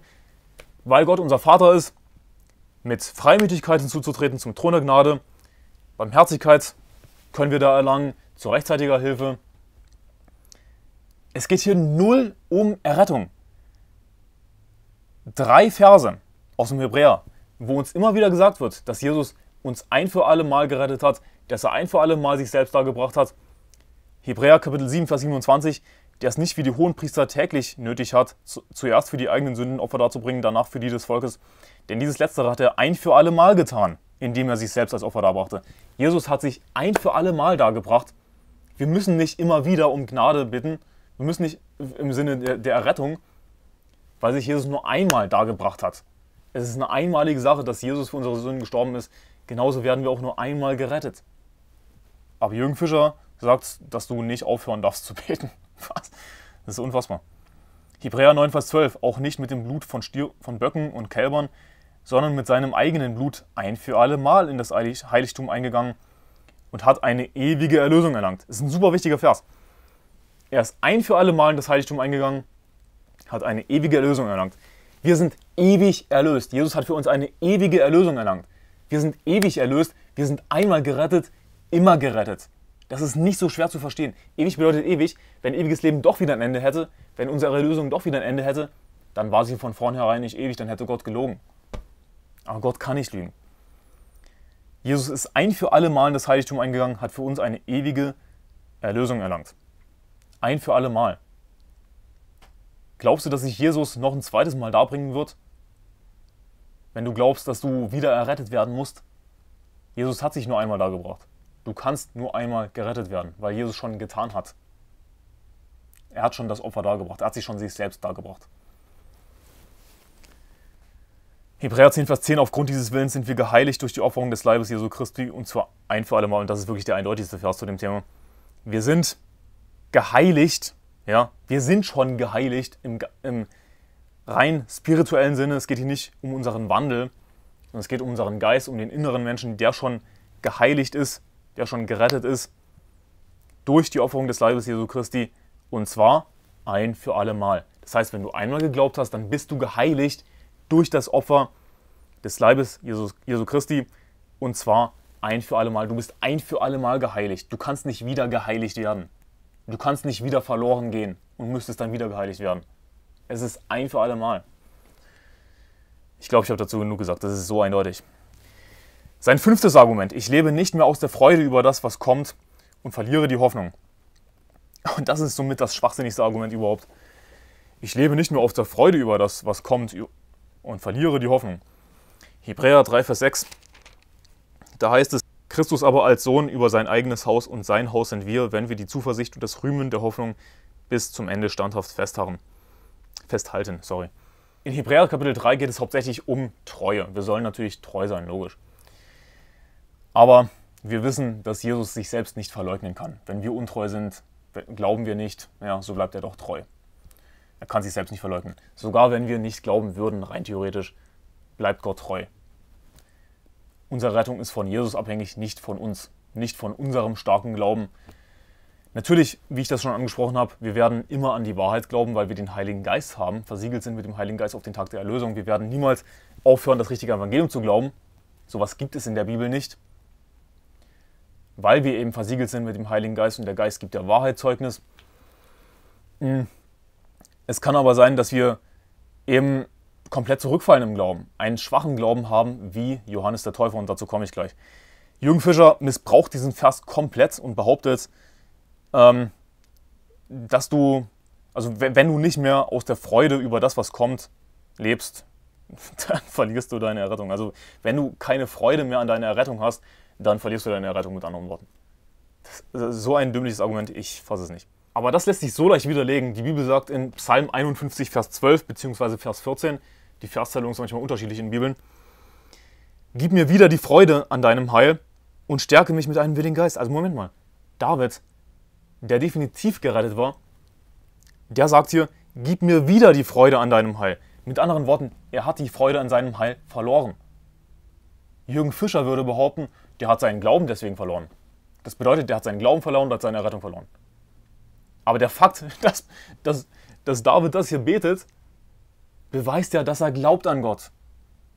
weil Gott unser Vater ist, mit Freimütigkeit hinzuzutreten zum Thron der Gnade. Barmherzigkeit können wir da erlangen zur rechtzeitiger Hilfe. Es geht hier null um Errettung. Drei Verse aus dem Hebräer, wo uns immer wieder gesagt wird, dass Jesus uns ein für alle Mal gerettet hat, dass er ein für alle Mal sich selbst dargebracht hat. Hebräer Kapitel 7, Vers 27, der es nicht wie die hohen Priester täglich nötig hat, zuerst für die eigenen Sünden Opfer darzubringen, danach für die des Volkes. Denn dieses Letztere hat er ein für alle Mal getan, indem er sich selbst als Opfer darbrachte. Jesus hat sich ein für alle Mal dargebracht. Wir müssen nicht immer wieder um Gnade bitten. Wir müssen nicht im Sinne der, der Errettung, weil sich Jesus nur einmal dargebracht hat. Es ist eine einmalige Sache, dass Jesus für unsere Sünden gestorben ist. Genauso werden wir auch nur einmal gerettet. Aber Jürgen Fischer sagt, dass du nicht aufhören darfst zu beten. Was? Das ist unfassbar. Hebräer 9, Vers 12, auch nicht mit dem Blut von, Stier, von Böcken und Kälbern, sondern mit seinem eigenen Blut ein für alle Mal in das Heiligtum eingegangen und hat eine ewige Erlösung erlangt. Das ist ein super wichtiger Vers. Er ist ein für alle Mal in das Heiligtum eingegangen, hat eine ewige Erlösung erlangt. Wir sind ewig erlöst. Jesus hat für uns eine ewige Erlösung erlangt. Wir sind ewig erlöst. Wir sind einmal gerettet immer gerettet. Das ist nicht so schwer zu verstehen. Ewig bedeutet ewig. Wenn ewiges Leben doch wieder ein Ende hätte, wenn unsere Erlösung doch wieder ein Ende hätte, dann war sie von vornherein nicht ewig, dann hätte Gott gelogen. Aber Gott kann nicht lügen. Jesus ist ein für alle Mal in das Heiligtum eingegangen, hat für uns eine ewige Erlösung erlangt. Ein für alle Mal. Glaubst du, dass sich Jesus noch ein zweites Mal darbringen wird? Wenn du glaubst, dass du wieder errettet werden musst? Jesus hat sich nur einmal dargebracht. Du kannst nur einmal gerettet werden, weil Jesus schon getan hat. Er hat schon das Opfer dargebracht, er hat sich schon sich selbst dargebracht. Hebräer 10, Vers 10, aufgrund dieses Willens sind wir geheiligt durch die Opferung des Leibes Jesu Christi und zwar ein für alle Mal. Und das ist wirklich der eindeutigste Vers zu dem Thema. Wir sind geheiligt, ja, wir sind schon geheiligt im, im rein spirituellen Sinne. Es geht hier nicht um unseren Wandel, sondern es geht um unseren Geist, um den inneren Menschen, der schon geheiligt ist ja schon gerettet ist durch die Opferung des Leibes Jesu Christi und zwar ein für alle Mal. Das heißt, wenn du einmal geglaubt hast, dann bist du geheiligt durch das Opfer des Leibes Jesus, Jesu Christi und zwar ein für alle Mal. Du bist ein für alle Mal geheiligt. Du kannst nicht wieder geheiligt werden. Du kannst nicht wieder verloren gehen und müsstest dann wieder geheiligt werden. Es ist ein für alle Mal. Ich glaube, ich habe dazu genug gesagt. Das ist so eindeutig. Sein fünftes Argument, ich lebe nicht mehr aus der Freude über das, was kommt und verliere die Hoffnung. Und das ist somit das schwachsinnigste Argument überhaupt. Ich lebe nicht mehr aus der Freude über das, was kommt und verliere die Hoffnung. Hebräer 3, Vers 6. Da heißt es, Christus aber als Sohn über sein eigenes Haus und sein Haus sind wir, wenn wir die Zuversicht und das Rühmen der Hoffnung bis zum Ende standhaft festharren. festhalten. Sorry. In Hebräer Kapitel 3 geht es hauptsächlich um Treue. Wir sollen natürlich treu sein, logisch. Aber wir wissen, dass Jesus sich selbst nicht verleugnen kann. Wenn wir untreu sind, glauben wir nicht, ja, so bleibt er doch treu. Er kann sich selbst nicht verleugnen. Sogar wenn wir nicht glauben würden, rein theoretisch, bleibt Gott treu. Unsere Rettung ist von Jesus abhängig, nicht von uns, nicht von unserem starken Glauben. Natürlich, wie ich das schon angesprochen habe, wir werden immer an die Wahrheit glauben, weil wir den Heiligen Geist haben, versiegelt sind mit dem Heiligen Geist auf den Tag der Erlösung. Wir werden niemals aufhören, das richtige Evangelium zu glauben. Sowas gibt es in der Bibel nicht weil wir eben versiegelt sind mit dem Heiligen Geist und der Geist gibt der Wahrheit Zeugnis. Hm. Es kann aber sein, dass wir eben komplett zurückfallen im Glauben, einen schwachen Glauben haben wie Johannes der Täufer und dazu komme ich gleich. Jürgen Fischer missbraucht diesen Vers komplett und behauptet, ähm, dass du, also wenn du nicht mehr aus der Freude über das, was kommt, lebst, dann verlierst du deine Errettung. Also wenn du keine Freude mehr an deiner Errettung hast, dann verlierst du deine Rettung mit anderen Worten. Das, so ein dümmliches Argument, ich fasse es nicht. Aber das lässt sich so leicht widerlegen. Die Bibel sagt in Psalm 51, Vers 12 bzw. Vers 14, die Verszählung ist manchmal unterschiedlich in Bibeln, Gib mir wieder die Freude an deinem Heil und stärke mich mit einem willigen Geist. Also Moment mal, David, der definitiv gerettet war, der sagt hier, gib mir wieder die Freude an deinem Heil. Mit anderen Worten, er hat die Freude an seinem Heil verloren. Jürgen Fischer würde behaupten, der hat seinen Glauben deswegen verloren. Das bedeutet, der hat seinen Glauben verloren, und hat seine Errettung verloren. Aber der Fakt, dass, dass, dass David das hier betet, beweist ja, dass er glaubt an Gott.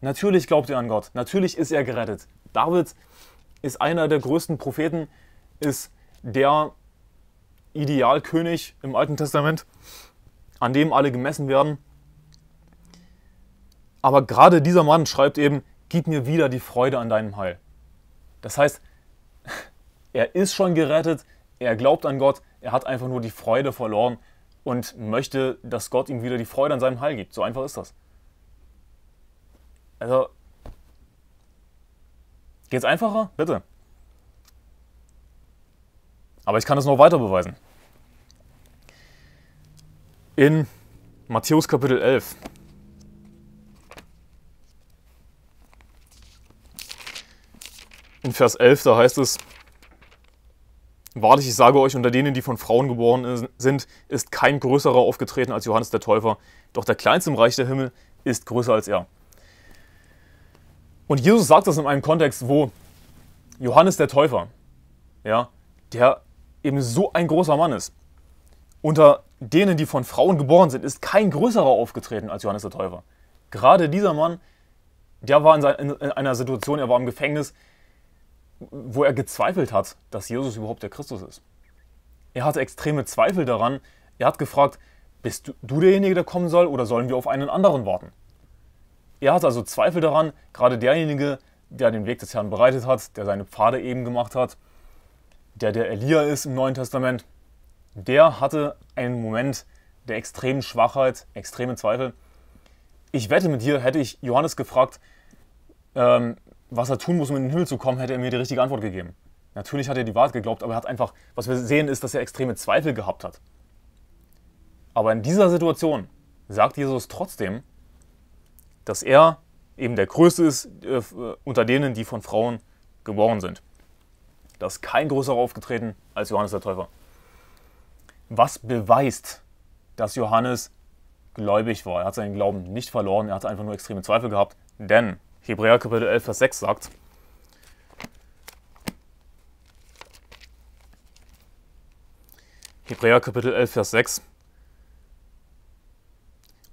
Natürlich glaubt er an Gott. Natürlich ist er gerettet. David ist einer der größten Propheten, ist der Idealkönig im Alten Testament, an dem alle gemessen werden. Aber gerade dieser Mann schreibt eben, gib mir wieder die Freude an deinem Heil. Das heißt, er ist schon gerettet, er glaubt an Gott, er hat einfach nur die Freude verloren und möchte, dass Gott ihm wieder die Freude an seinem Heil gibt. So einfach ist das. Also, geht's einfacher? Bitte. Aber ich kann es noch weiter beweisen. In Matthäus Kapitel 11 in Vers 11, da heißt es, Wahrlich, ich sage euch, unter denen, die von Frauen geboren sind, ist kein größerer aufgetreten als Johannes der Täufer, doch der Kleinste im Reich der Himmel ist größer als er. Und Jesus sagt das in einem Kontext, wo Johannes der Täufer, ja, der eben so ein großer Mann ist, unter denen, die von Frauen geboren sind, ist kein größerer aufgetreten als Johannes der Täufer. Gerade dieser Mann, der war in einer Situation, er war im Gefängnis, wo er gezweifelt hat, dass Jesus überhaupt der Christus ist. Er hatte extreme Zweifel daran. Er hat gefragt, bist du derjenige, der kommen soll, oder sollen wir auf einen anderen warten? Er hatte also Zweifel daran, gerade derjenige, der den Weg des Herrn bereitet hat, der seine Pfade eben gemacht hat, der der Elia ist im Neuen Testament, der hatte einen Moment der extremen Schwachheit, extreme Zweifel. Ich wette mit dir, hätte ich Johannes gefragt, ähm, was er tun muss, um in den Himmel zu kommen, hätte er mir die richtige Antwort gegeben. Natürlich hat er die Wahrheit geglaubt, aber er hat einfach, was wir sehen, ist, dass er extreme Zweifel gehabt hat. Aber in dieser Situation sagt Jesus trotzdem, dass er eben der Größte ist äh, äh unter denen, die von Frauen geboren sind. Da ist kein größerer aufgetreten als Johannes der Täufer. Was beweist, dass Johannes gläubig war? Er hat seinen Glauben nicht verloren, er hat einfach nur extreme Zweifel gehabt, denn Hebräer Kapitel 11, Vers 6 sagt. Hebräer Kapitel 11, Vers 6.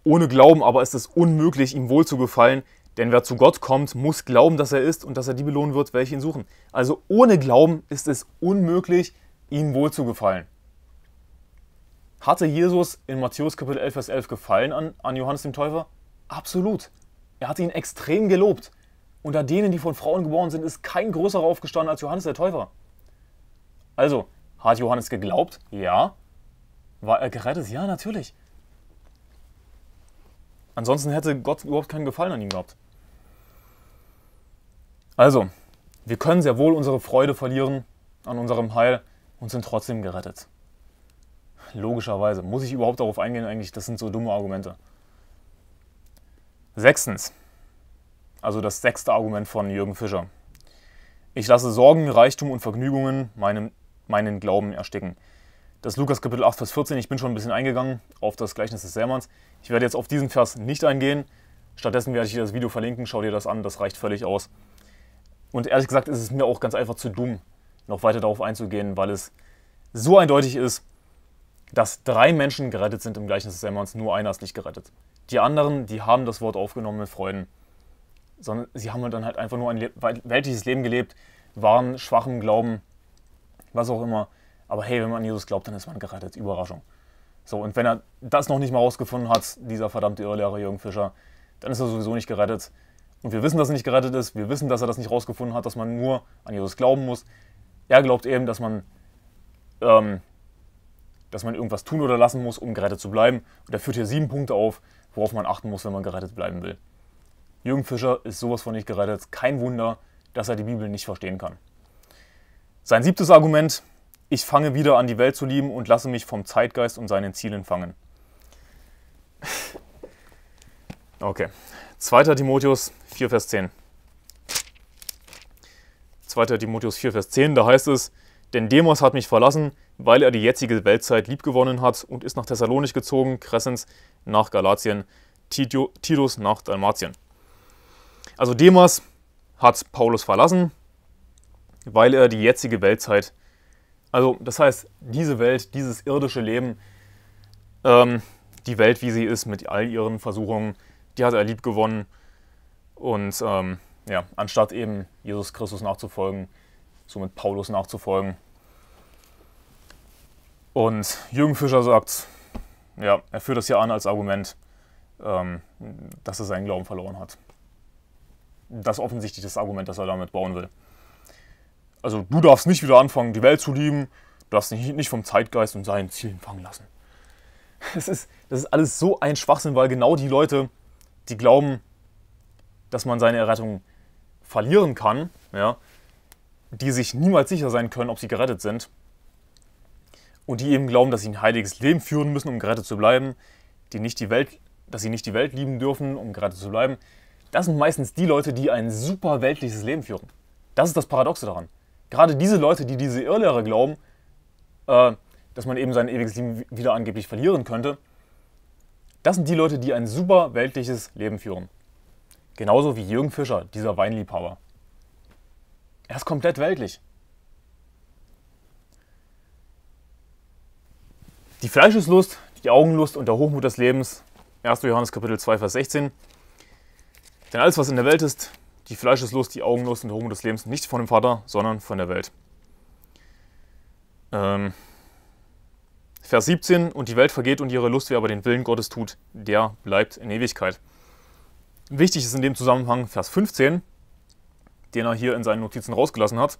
Ohne Glauben aber ist es unmöglich, ihm wohlzugefallen, denn wer zu Gott kommt, muss glauben, dass er ist und dass er die belohnen wird, welche ihn suchen. Also ohne Glauben ist es unmöglich, ihm wohlzugefallen. Hatte Jesus in Matthäus Kapitel 11, Vers 11 gefallen an, an Johannes dem Täufer? Absolut. Er hat ihn extrem gelobt. Unter denen, die von Frauen geboren sind, ist kein größerer aufgestanden als Johannes der Täufer. Also, hat Johannes geglaubt? Ja. War er gerettet? Ja, natürlich. Ansonsten hätte Gott überhaupt keinen Gefallen an ihm gehabt. Also, wir können sehr wohl unsere Freude verlieren an unserem Heil und sind trotzdem gerettet. Logischerweise. Muss ich überhaupt darauf eingehen eigentlich? Das sind so dumme Argumente. Sechstens, also das sechste Argument von Jürgen Fischer. Ich lasse Sorgen, Reichtum und Vergnügungen meinem, meinen Glauben ersticken. Das Lukas Kapitel 8, Vers 14, ich bin schon ein bisschen eingegangen auf das Gleichnis des Sämanns. Ich werde jetzt auf diesen Vers nicht eingehen. Stattdessen werde ich dir das Video verlinken, schau dir das an, das reicht völlig aus. Und ehrlich gesagt ist es mir auch ganz einfach zu dumm, noch weiter darauf einzugehen, weil es so eindeutig ist, dass drei Menschen gerettet sind im Gleichnis des Sämanns, nur einer ist nicht gerettet. Die anderen, die haben das Wort aufgenommen mit Freuden. Sondern sie haben dann halt einfach nur ein weltliches Leben gelebt, waren schwach im Glauben, was auch immer. Aber hey, wenn man an Jesus glaubt, dann ist man gerettet. Überraschung. So, und wenn er das noch nicht mal rausgefunden hat, dieser verdammte Irrlehrer Jürgen Fischer, dann ist er sowieso nicht gerettet. Und wir wissen, dass er nicht gerettet ist. Wir wissen, dass er das nicht rausgefunden hat, dass man nur an Jesus glauben muss. Er glaubt eben, dass man ähm, dass man irgendwas tun oder lassen muss, um gerettet zu bleiben. Und er führt hier sieben Punkte auf, worauf man achten muss, wenn man gerettet bleiben will. Jürgen Fischer ist sowas von nicht gerettet. Kein Wunder, dass er die Bibel nicht verstehen kann. Sein siebtes Argument, ich fange wieder an die Welt zu lieben und lasse mich vom Zeitgeist und seinen Zielen fangen. Okay. 2. Timotheus 4, Vers 10. 2. Timotheus 4, Vers 10, da heißt es, denn Demos hat mich verlassen, weil er die jetzige Weltzeit liebgewonnen hat und ist nach Thessalonik gezogen, Kressens nach Galatien, Titus nach Dalmatien. Also Demas hat Paulus verlassen, weil er die jetzige Weltzeit, also das heißt, diese Welt, dieses irdische Leben, ähm, die Welt, wie sie ist, mit all ihren Versuchungen, die hat er liebgewonnen. Und ähm, ja, anstatt eben Jesus Christus nachzufolgen, somit Paulus nachzufolgen, und Jürgen Fischer sagt, ja, er führt das hier an als Argument, ähm, dass er seinen Glauben verloren hat. Das ist offensichtlich das Argument, das er damit bauen will. Also du darfst nicht wieder anfangen, die Welt zu lieben, du darfst dich nicht vom Zeitgeist und seinen Zielen fangen lassen. Das ist, das ist alles so ein Schwachsinn, weil genau die Leute, die glauben, dass man seine Errettung verlieren kann, ja, die sich niemals sicher sein können, ob sie gerettet sind, und die eben glauben, dass sie ein heiliges Leben führen müssen, um gerettet zu bleiben, die nicht die Welt, dass sie nicht die Welt lieben dürfen, um gerettet zu bleiben, das sind meistens die Leute, die ein super weltliches Leben führen. Das ist das Paradoxe daran. Gerade diese Leute, die diese Irrlehre glauben, äh, dass man eben sein ewiges Leben wieder angeblich verlieren könnte, das sind die Leute, die ein super weltliches Leben führen. Genauso wie Jürgen Fischer, dieser Weinliebhaber. Er ist komplett weltlich. Die Fleischeslust, die Augenlust und der Hochmut des Lebens. 1. Johannes Kapitel 2, Vers 16. Denn alles, was in der Welt ist, die Fleischeslust, die Augenlust und der Hochmut des Lebens, nicht von dem Vater, sondern von der Welt. Ähm, Vers 17, und die Welt vergeht und ihre Lust, wer aber den Willen Gottes tut, der bleibt in Ewigkeit. Wichtig ist in dem Zusammenhang Vers 15, den er hier in seinen Notizen rausgelassen hat.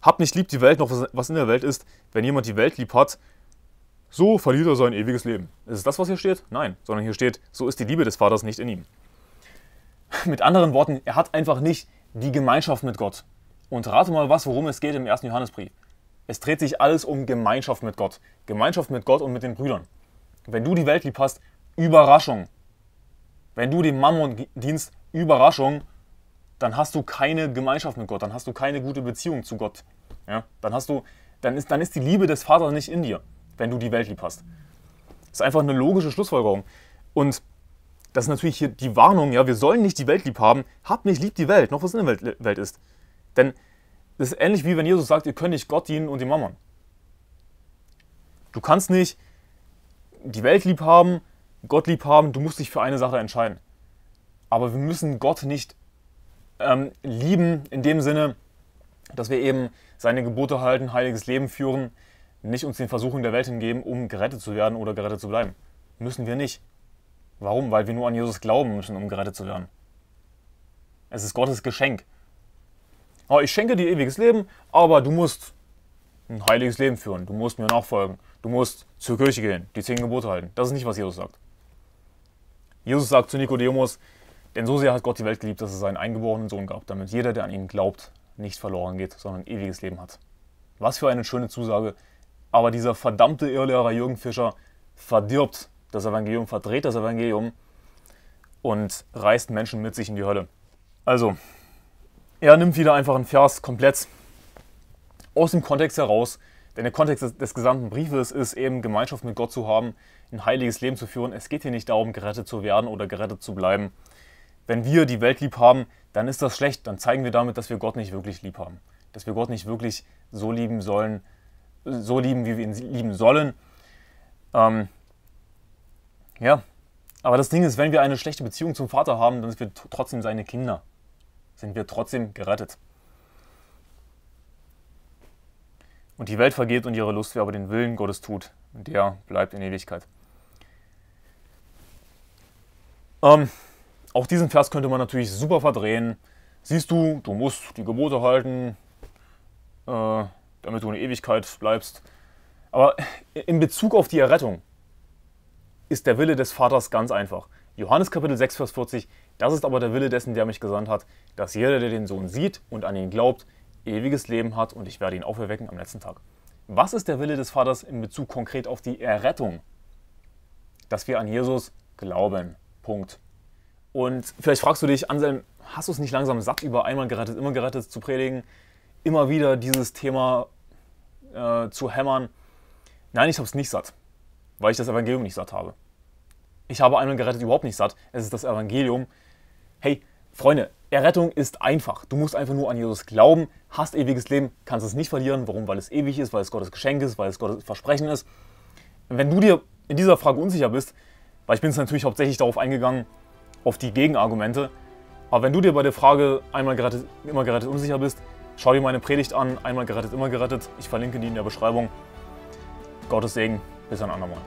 Habt nicht lieb die Welt noch, was in der Welt ist. Wenn jemand die Welt lieb hat, so verliert er sein ewiges Leben. Ist es das, was hier steht? Nein, sondern hier steht, so ist die Liebe des Vaters nicht in ihm. Mit anderen Worten, er hat einfach nicht die Gemeinschaft mit Gott. Und rate mal was, worum es geht im ersten Johannesbrief. Es dreht sich alles um Gemeinschaft mit Gott. Gemeinschaft mit Gott und mit den Brüdern. Wenn du die Welt lieb hast, Überraschung. Wenn du dem Mammon dienst, Überraschung, dann hast du keine Gemeinschaft mit Gott, dann hast du keine gute Beziehung zu Gott. Ja? Dann, hast du, dann, ist, dann ist die Liebe des Vaters nicht in dir wenn du die Welt lieb hast. Das ist einfach eine logische Schlussfolgerung. Und das ist natürlich hier die Warnung, ja, wir sollen nicht die Welt lieb haben. Habt nicht lieb die Welt, noch was in der Welt, Welt ist. Denn das ist ähnlich wie wenn Jesus sagt, ihr könnt nicht Gott dienen und dem Mammon. Du kannst nicht die Welt lieb haben, Gott lieb haben, du musst dich für eine Sache entscheiden. Aber wir müssen Gott nicht ähm, lieben in dem Sinne, dass wir eben seine Gebote halten, heiliges Leben führen, nicht uns den Versuchen der Welt hingeben, um gerettet zu werden oder gerettet zu bleiben. Müssen wir nicht. Warum? Weil wir nur an Jesus glauben müssen, um gerettet zu werden. Es ist Gottes Geschenk. Oh, ich schenke dir ewiges Leben, aber du musst ein heiliges Leben führen. Du musst mir nachfolgen. Du musst zur Kirche gehen, die zehn Gebote halten. Das ist nicht, was Jesus sagt. Jesus sagt zu Nikodemus, denn so sehr hat Gott die Welt geliebt, dass es seinen eingeborenen Sohn gab, damit jeder, der an ihn glaubt, nicht verloren geht, sondern ewiges Leben hat. Was für eine schöne Zusage, aber dieser verdammte Irrlehrer Jürgen Fischer verdirbt das Evangelium, verdreht das Evangelium und reißt Menschen mit sich in die Hölle. Also, er nimmt wieder einfach einen Vers komplett aus dem Kontext heraus, denn der Kontext des, des gesamten Briefes ist eben, Gemeinschaft mit Gott zu haben, ein heiliges Leben zu führen. Es geht hier nicht darum, gerettet zu werden oder gerettet zu bleiben. Wenn wir die Welt lieb haben, dann ist das schlecht. Dann zeigen wir damit, dass wir Gott nicht wirklich lieb haben. Dass wir Gott nicht wirklich so lieben sollen, so lieben, wie wir ihn lieben sollen. Ähm, ja, aber das Ding ist, wenn wir eine schlechte Beziehung zum Vater haben, dann sind wir trotzdem seine Kinder. Sind wir trotzdem gerettet. Und die Welt vergeht und ihre Lust, wer aber den Willen Gottes tut, der bleibt in Ewigkeit. Ähm, auch diesen Vers könnte man natürlich super verdrehen. Siehst du, du musst die Gebote halten. Äh, damit du in Ewigkeit bleibst. Aber in Bezug auf die Errettung ist der Wille des Vaters ganz einfach. Johannes Kapitel 6, Vers 40, das ist aber der Wille dessen, der mich gesandt hat, dass jeder, der den Sohn sieht und an ihn glaubt, ewiges Leben hat und ich werde ihn auferwecken am letzten Tag. Was ist der Wille des Vaters in Bezug konkret auf die Errettung? Dass wir an Jesus glauben. Punkt. Und vielleicht fragst du dich, Anselm, hast du es nicht langsam satt, über einmal gerettet, immer gerettet zu predigen? immer wieder dieses Thema äh, zu hämmern, nein, ich habe es nicht satt, weil ich das Evangelium nicht satt habe. Ich habe einmal gerettet überhaupt nicht satt, es ist das Evangelium. Hey, Freunde, Errettung ist einfach. Du musst einfach nur an Jesus glauben, hast ewiges Leben, kannst es nicht verlieren. Warum? Weil es ewig ist, weil es Gottes Geschenk ist, weil es Gottes Versprechen ist. Wenn du dir in dieser Frage unsicher bist, weil ich bin es natürlich hauptsächlich darauf eingegangen, auf die Gegenargumente, aber wenn du dir bei der Frage einmal gerettet, immer gerettet unsicher bist, Schau dir meine Predigt an, einmal gerettet, immer gerettet. Ich verlinke die in der Beschreibung. Gottes Segen, bis ein andermal.